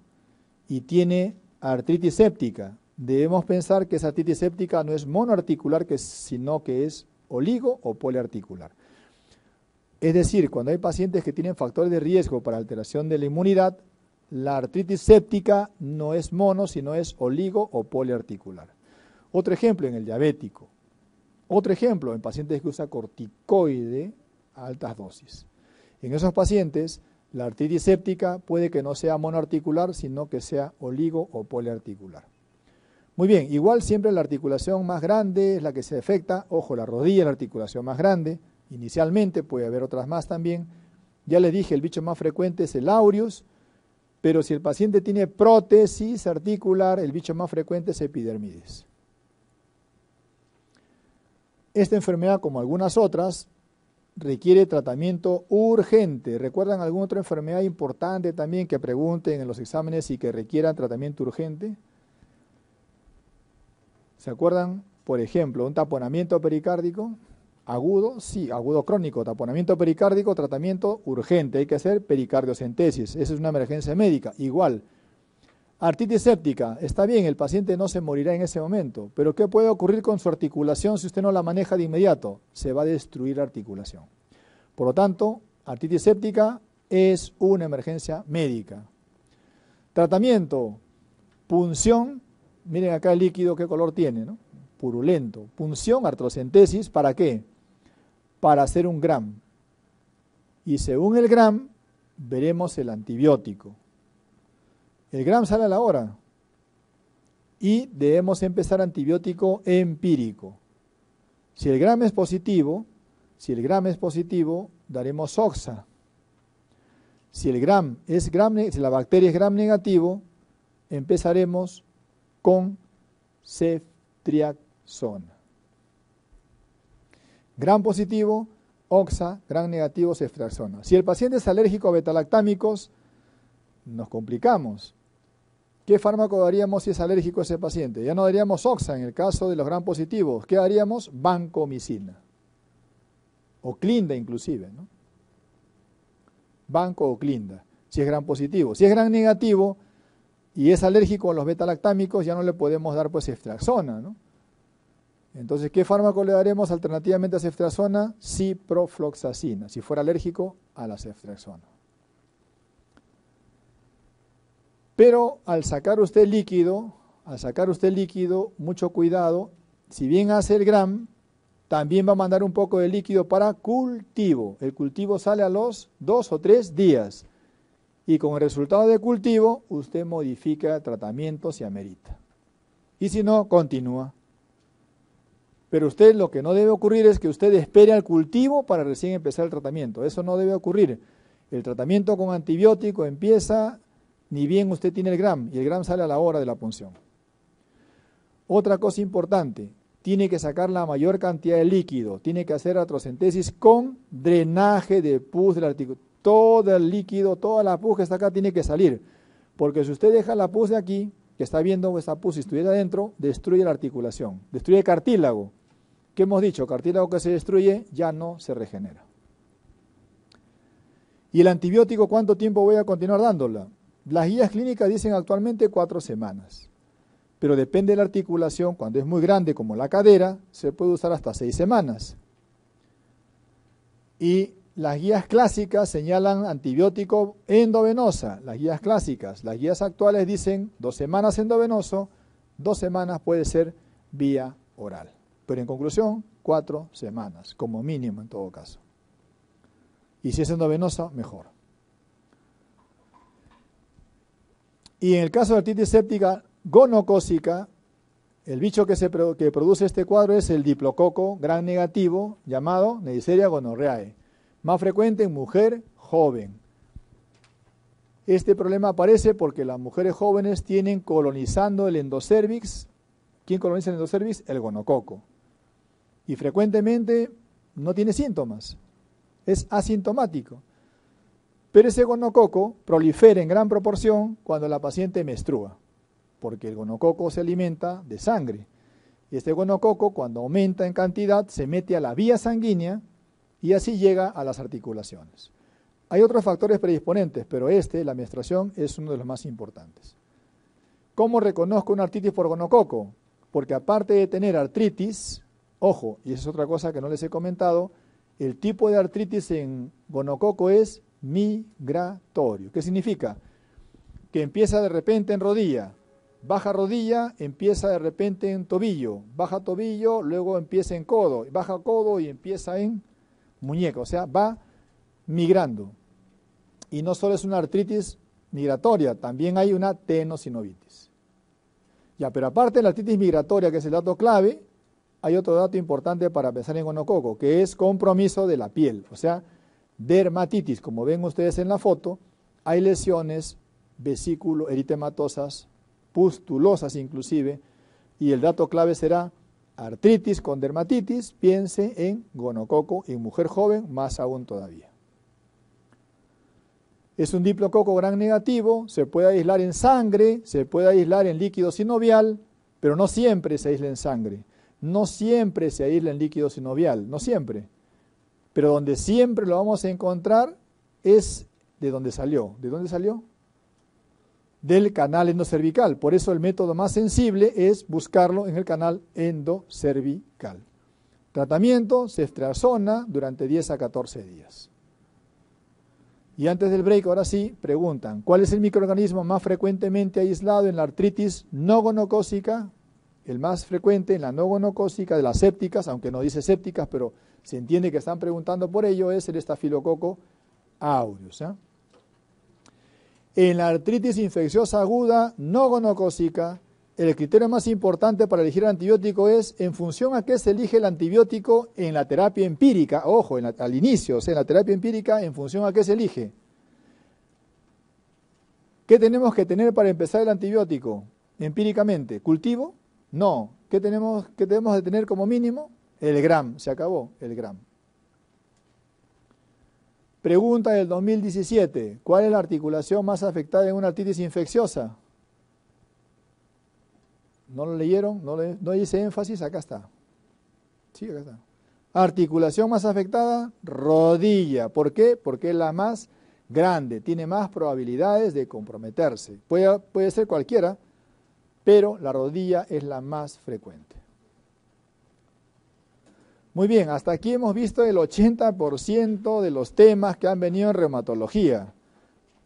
y tiene artritis séptica? Debemos pensar que esa artritis séptica no es monoarticular, sino que es oligo o poliarticular. Es decir, cuando hay pacientes que tienen factores de riesgo para alteración de la inmunidad, la artritis séptica no es mono, sino es oligo o poliarticular. Otro ejemplo en el diabético. Otro ejemplo en pacientes que usan corticoide a altas dosis. En esos pacientes, la artritis séptica puede que no sea monoarticular, sino que sea oligo o poliarticular. Muy bien, igual siempre la articulación más grande es la que se afecta. Ojo, la rodilla es la articulación más grande. Inicialmente puede haber otras más también. Ya les dije, el bicho más frecuente es el aureus, pero si el paciente tiene prótesis articular, el bicho más frecuente es epidermides. Esta enfermedad, como algunas otras, requiere tratamiento urgente. ¿Recuerdan alguna otra enfermedad importante también que pregunten en los exámenes y que requieran tratamiento urgente? ¿Se acuerdan? Por ejemplo, un taponamiento pericárdico agudo, sí, agudo crónico, taponamiento pericárdico, tratamiento urgente, hay que hacer pericardiocentesis, esa es una emergencia médica, igual. Artritis séptica, está bien, el paciente no se morirá en ese momento, pero ¿qué puede ocurrir con su articulación si usted no la maneja de inmediato? Se va a destruir la articulación. Por lo tanto, artritis séptica es una emergencia médica. Tratamiento, punción Miren acá el líquido, qué color tiene, ¿no? Purulento. Punción, artrocentesis, ¿para qué? Para hacer un gram. Y según el gram, veremos el antibiótico. El gram sale a la hora. Y debemos empezar antibiótico empírico. Si el gram es positivo, si el gram es positivo, daremos oxa. Si el gram es si la bacteria es gram negativo, empezaremos con ceftriaxona. Gran positivo, oxa, gran negativo, ceftriaxona. Si el paciente es alérgico a betalactámicos, nos complicamos. ¿Qué fármaco daríamos si es alérgico ese paciente? Ya no daríamos oxa en el caso de los gran positivos. ¿Qué daríamos? Bancomicina. O clinda inclusive, ¿no? Banco o clinda, si es gran positivo. Si es gran negativo, y es alérgico a los beta-lactámicos, ya no le podemos dar pues ¿no? Entonces, ¿qué fármaco le daremos alternativamente a ceftriaxona? Ciprofloxacina, si fuera alérgico a la ceftriaxona. Pero al sacar usted líquido, al sacar usted líquido, mucho cuidado, si bien hace el gram, también va a mandar un poco de líquido para cultivo. El cultivo sale a los dos o tres días y con el resultado de cultivo usted modifica el tratamiento si amerita. Y si no, continúa. Pero usted lo que no debe ocurrir es que usted espere al cultivo para recién empezar el tratamiento. Eso no debe ocurrir. El tratamiento con antibiótico empieza ni bien usted tiene el gram y el gram sale a la hora de la punción. Otra cosa importante, tiene que sacar la mayor cantidad de líquido, tiene que hacer atrocentesis con drenaje de pus de la todo el líquido, toda la pus que está acá tiene que salir. Porque si usted deja la pus de aquí, que está viendo esa pus, si estuviera adentro, destruye la articulación, destruye el cartílago. ¿Qué hemos dicho? Cartílago que se destruye ya no se regenera. ¿Y el antibiótico cuánto tiempo voy a continuar dándola? Las guías clínicas dicen actualmente cuatro semanas. Pero depende de la articulación, cuando es muy grande como la cadera, se puede usar hasta seis semanas. Y las guías clásicas señalan antibiótico endovenosa, las guías clásicas. Las guías actuales dicen dos semanas endovenoso, dos semanas puede ser vía oral. Pero en conclusión, cuatro semanas, como mínimo en todo caso. Y si es endovenoso, mejor. Y en el caso de artritis séptica gonocósica, el bicho que, se, que produce este cuadro es el diplococo gran negativo llamado Neisseria gonorreae más frecuente en mujer joven. Este problema aparece porque las mujeres jóvenes tienen colonizando el endocervix. ¿Quién coloniza el endocervix? El gonococo. Y frecuentemente no tiene síntomas. Es asintomático. Pero ese gonococo prolifera en gran proporción cuando la paciente menstrua, porque el gonococo se alimenta de sangre. Y este gonococo, cuando aumenta en cantidad, se mete a la vía sanguínea y así llega a las articulaciones. Hay otros factores predisponentes, pero este, la menstruación, es uno de los más importantes. ¿Cómo reconozco una artritis por gonococo? Porque aparte de tener artritis, ojo, y esa es otra cosa que no les he comentado, el tipo de artritis en gonococo es migratorio. ¿Qué significa? Que empieza de repente en rodilla, baja rodilla, empieza de repente en tobillo, baja tobillo, luego empieza en codo, baja codo y empieza en muñeca, o sea, va migrando. Y no solo es una artritis migratoria, también hay una tenosinovitis. Ya, pero aparte de la artritis migratoria, que es el dato clave, hay otro dato importante para pensar en gonococo, que es compromiso de la piel, o sea, dermatitis. Como ven ustedes en la foto, hay lesiones vesículo eritematosas, pustulosas inclusive, y el dato clave será artritis con dermatitis, piense en gonococo y mujer joven, más aún todavía. Es un diplococo gran negativo, se puede aislar en sangre, se puede aislar en líquido sinovial, pero no siempre se aísla en sangre, no siempre se aísla en líquido sinovial, no siempre. Pero donde siempre lo vamos a encontrar es de donde salió. ¿De dónde salió? del canal endocervical. Por eso el método más sensible es buscarlo en el canal endocervical. Tratamiento, se estrazona durante 10 a 14 días. Y antes del break, ahora sí, preguntan, ¿cuál es el microorganismo más frecuentemente aislado en la artritis no gonocósica? El más frecuente en la no gonocósica de las sépticas, aunque no dice sépticas, pero se entiende que están preguntando por ello, es el estafilococo aureus. ¿eh? En la artritis infecciosa aguda no gonocócica, el criterio más importante para elegir el antibiótico es en función a qué se elige el antibiótico en la terapia empírica, ojo, al inicio, o sea, en la terapia empírica, en función a qué se elige. ¿Qué tenemos que tener para empezar el antibiótico empíricamente? ¿Cultivo? No. ¿Qué tenemos, que tenemos tener como mínimo? El gram, se acabó el gram. Pregunta del 2017. ¿Cuál es la articulación más afectada en una artritis infecciosa? ¿No lo leyeron? ¿No, le, hice énfasis? Acá está. Sí, acá está. Articulación más afectada, rodilla. ¿Por qué? Porque es la más grande, tiene más probabilidades de comprometerse. puede ser cualquiera, pero la rodilla es la más frecuente. Muy bien, hasta aquí hemos visto el 80% de los temas que han venido en reumatología.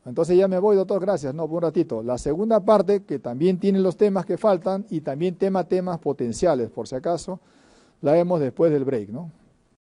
Entonces ya me voy, doctor, gracias. No, un ratito. La segunda parte, que también tiene los temas que faltan y también tema temas potenciales, por si acaso, la vemos después del break, ¿no?